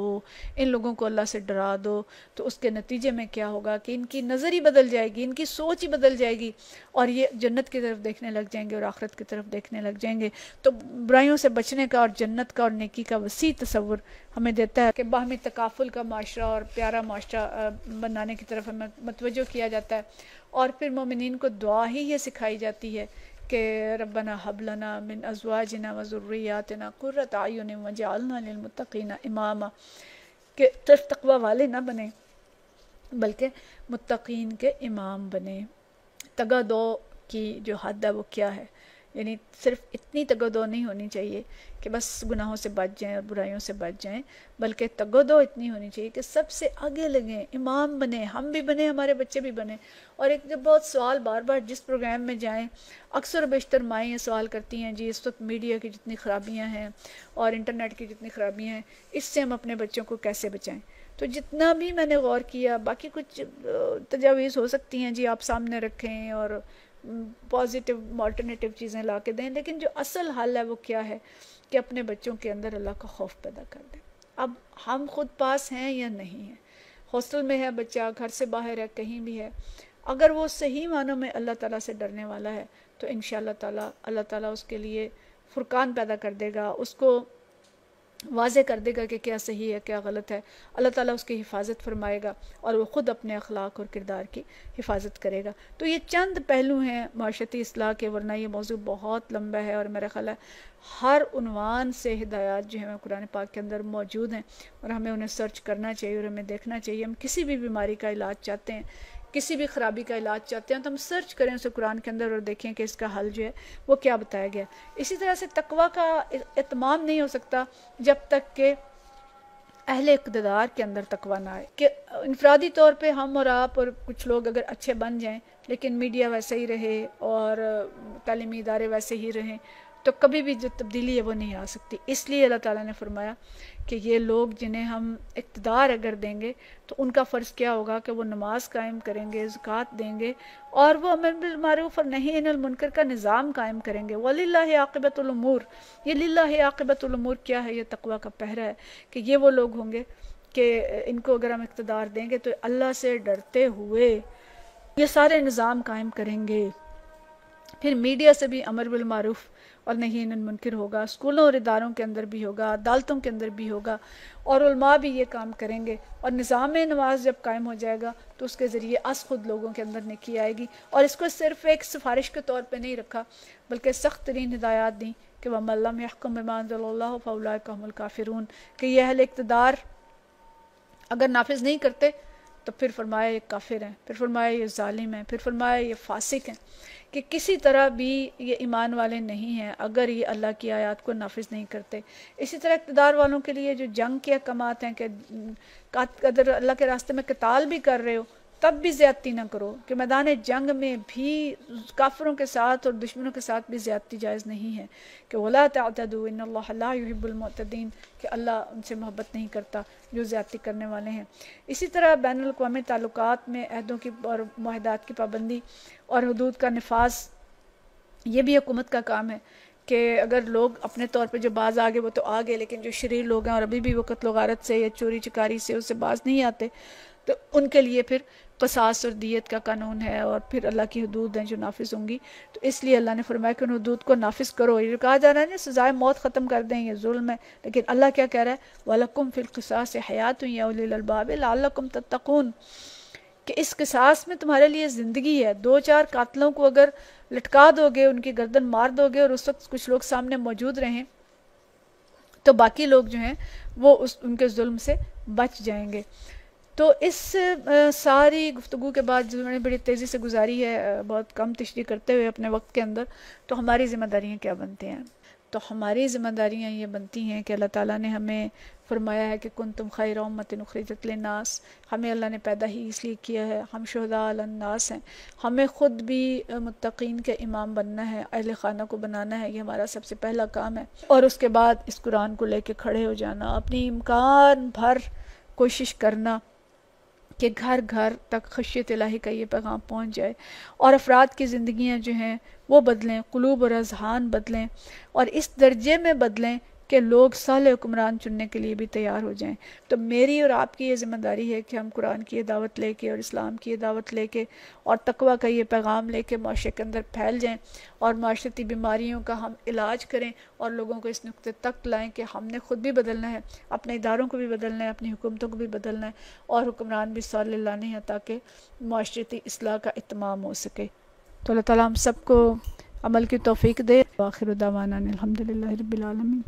इन लोगों को अल्लाह से डरा दो तो उसके नतीजे में क्या होगा कि इनकी नज़र ही बदल जाएगी इनकी सोच ही बदल जाएगी और ये जन्नत की तरफ देखने लग जाएंगे और आखरत की तरफ देखने लग जाएंगे तो बुराइयों से बचने का और जन्नत का और नेकी का वसी तस्वुर हमें देता है कि बाहमी तकाफुल का माशरा और प्यारा माशरा बनाने की तरफ हमें मतवजो किया जाता है और फिर ममिन को दुआ ही ये सिखाई जाती है के रबना हबलना मिन अजवाजना वज़ुर्रियातना क़ुर्रत आयुन वजालना लमतकीना इमामा के सिर्फ तकवा वाले ना बने बल्कि मुतकीन के इमाम बने तगा दो की जो हद है वो क्या है यानी सिर्फ इतनी तगोदो नहीं होनी चाहिए कि बस गुनाहों से बच जाएं और बुराइयों से बच जाएं बल्कि दो इतनी होनी चाहिए कि सबसे आगे लगें इमाम बने हम भी बने हमारे बच्चे भी बने और एक जब बहुत सवाल बार बार जिस प्रोग्राम में जाएं अक्सर बेशतर माएँ ये सवाल करती हैं जी इस वक्त मीडिया की जितनी ख़राबियाँ हैं और इंटरनेट की जितनी ख़राबियाँ हैं इससे हम अपने बच्चों को कैसे बचाएँ तो जितना भी मैंने गौर किया बाकी कुछ तजावीज़ हो सकती हैं जी आप सामने रखें और पॉजिटिव ऑल्टरनेटिव चीज़ें ला के दें लेकिन जो असल हल है वो क्या है कि अपने बच्चों के अंदर अल्लाह का खौफ पैदा कर दें अब हम खुद पास हैं या नहीं हैं हॉस्टल में है बच्चा घर से बाहर है कहीं भी है अगर वो सही मानों में अल्लाह ताला से डरने वाला है तो इन ताला अल्लाह ताला उसके लिए फ़ुरकान पैदा कर देगा उसको वाजे कर देगा कि क्या सही है क्या गलत है अल्लाह ताला उसकी हिफाजत फरमाएगा और वो ख़ुद अपने अखलाक और किरदार की हिफाजत करेगा तो ये चंद पहलू हैं माशती असलाह के वरना ये मौजू बहुत लंबा है और मेरा ख्याल है हर उनवान से हिदायत जो है कुरान पाक के अंदर मौजूद हैं और हमें उन्हें सर्च करना चाहिए और हमें देखना चाहिए हम किसी भी बीमारी का इलाज चाहते हैं किसी भी ख़राबी का इलाज चाहते हैं तो हम सर्च करें उसे कुरान के अंदर और देखें कि इसका हल जो है वो क्या बताया गया इसी तरह से तकवा का अहतमाम नहीं हो सकता जब तक के अहल इकतदार के अंदर तकवा ना आए कि इनफरादी तौर पे हम और आप और कुछ लोग अगर अच्छे बन जाएं लेकिन मीडिया वैसे ही रहे और तलीमी इदारे वैसे ही रहें तो कभी भी जो तब्दीली है वो नहीं आ सकती इसलिए अल्लाह ताला ने फरमाया कि ये लोग जिन्हें हम इकतदार अगर देंगे तो उनका फ़र्ज़ क्या होगा कि वो नमाज कायम करेंगे ज़क़़त देंगे और वो अमर बिलमारूफ़ और नहीं इनमकर का निज़ाम कायम करेंगे वल्ला आकबतमूर ये लाला आकबतमूर क्या है ये तकवा का पहरा है कि ये वो लोग होंगे कि इनको अगर हम इकतदार देंगे तो अल्लाह से डरते हुए ये सारे निज़ाम कायम करेंगे फिर मीडिया से भी अमर बिलमारूफ़ और नहीं इन मुनकर होगा स्कूलों और इदारों के अंदर भी होगा अदालतों के अंदर भी होगा और भी ये काम करेंगे और निज़ाम नवाज जब कायम हो जाएगा तो उसके ज़रिए अस खुद लोगों के अंदर निकी आएगी और इसको सिर्फ एक सिफारिश के तौर पर नहीं रखा बल्कि सख्त तरीन हिदायत दी कि वमल्लम यकमान फ़ौल काफिरून कि यह अहल इकतदार अगर नाफिज नहीं करते तो फिर फरमाया ये काफिर हैं फिर फरमाया ये ालिम हैं फिर फरमाया ये फासिक हैं कि किसी तरह भी ये ईमान वाले नहीं हैं अगर ये अल्लाह की आयत को नाफिज नहीं करते इसी तरह इकतदार वालों के लिए जो जंग के अहकाम हैं कि अगर अल्लाह के रास्ते में कताल भी कर रहे हो तब भी ज़्यादती ना करो कि मैदान जंग में भी काफरों के साथ और दुश्मनों के साथ भी ज़्यादती जायज़ नहीं है कि वला कि अल्लाह उनसे मोहब्बत नहीं करता जो ज़्यादती करने वाले हैं इसी तरह बैन अवी ताल्लुक में अहदों की और माहदात की पाबंदी और हदूद का नफाज ये भी हुकूमत का काम है कि अगर लोग अपने तौर पे जो बाज़ आ गए वो तो आ गए लेकिन जो शरीर लोग हैं और अभी भी वो कत्लो से या चोरी चिकारी से उससे बाज नहीं आते तो उनके लिए फिर कसास और दियत का कानून है और फिर अल्लाह की हदूद हैं जो नाफिज होंगी तो इसलिए अल्लाह ने फरमाया कि उन हदूद को नाफिज करो ये कहा जा रहा है ना सज़ाए मौत ख़त्म कर दें ये जुल्म है लेकिन अल्लाह क्या कह रहा है वालकुम कसास हयात याबाब लाकुम तत्तकून कि इस कसास में तुम्हारे लिए ज़िंदगी है दो चार कातलों को अगर लटका दोगे उनकी गर्दन मार दोगे और उस वक्त कुछ लोग सामने मौजूद रहें तो बाकी लोग जो हैं वो उस उनके जुल्म से बच जाएंगे तो इस सारी गुफ्तु के बाद जो मैंने बड़ी तेज़ी से गुजारी है बहुत कम तशरी करते हुए अपने वक्त के अंदर तो हमारी ज़िम्मेदारियाँ क्या बनती हैं तो हमारी ज़िम्मेदारियाँ ये बनती हैं कि अल्लाह ताला ने हमें फरमाया है कि कुन तुम खैर मतिन नास हमें अल्लाह ने पैदा ही इसलिए किया है हम शहदानास हैं हमें ख़ुद भी मतकीन के इमाम बनना है अहल खाना को बनाना है ये हमारा सबसे पहला काम है और उसके बाद इस कुरान को लेके खड़े हो जाना अपनी इम्कान भर कोशिश करना कि घर घर तक खशियत लाही का ये पैगाम पहुँच जाए और अफराद की ज़िंदियाँ जो हैं वो बदलें कलूब और अजहान बदलें और इस दर्जे में बदलें कि लोग साल हुक्मरान चुनने के लिए भी तैयार हो जाएं तो मेरी और आपकी ये ज़िम्मेदारी है कि हम कुरान की दावत लेके और इस्लाम की दावत लेके और तकवा का ये पैगाम लेके माशरे के अंदर फैल जाएं और माशरती बीमारियों का हम इलाज करें और लोगों को इस नुकते तक लाएँ कि हमने ख़ुद भी बदलना है अपने इदारों को भी बदलना है अपनी हुकूमतों को भी बदलना है और हुक्मरान भी साल लाने हैं ताकि माशरती असलाह का इतमाम हो सके तो अल्लाह ताला हम सबको अमल की तोफ़ी दे आखिर उदावाना अलहमदिल्ला रबीआलमी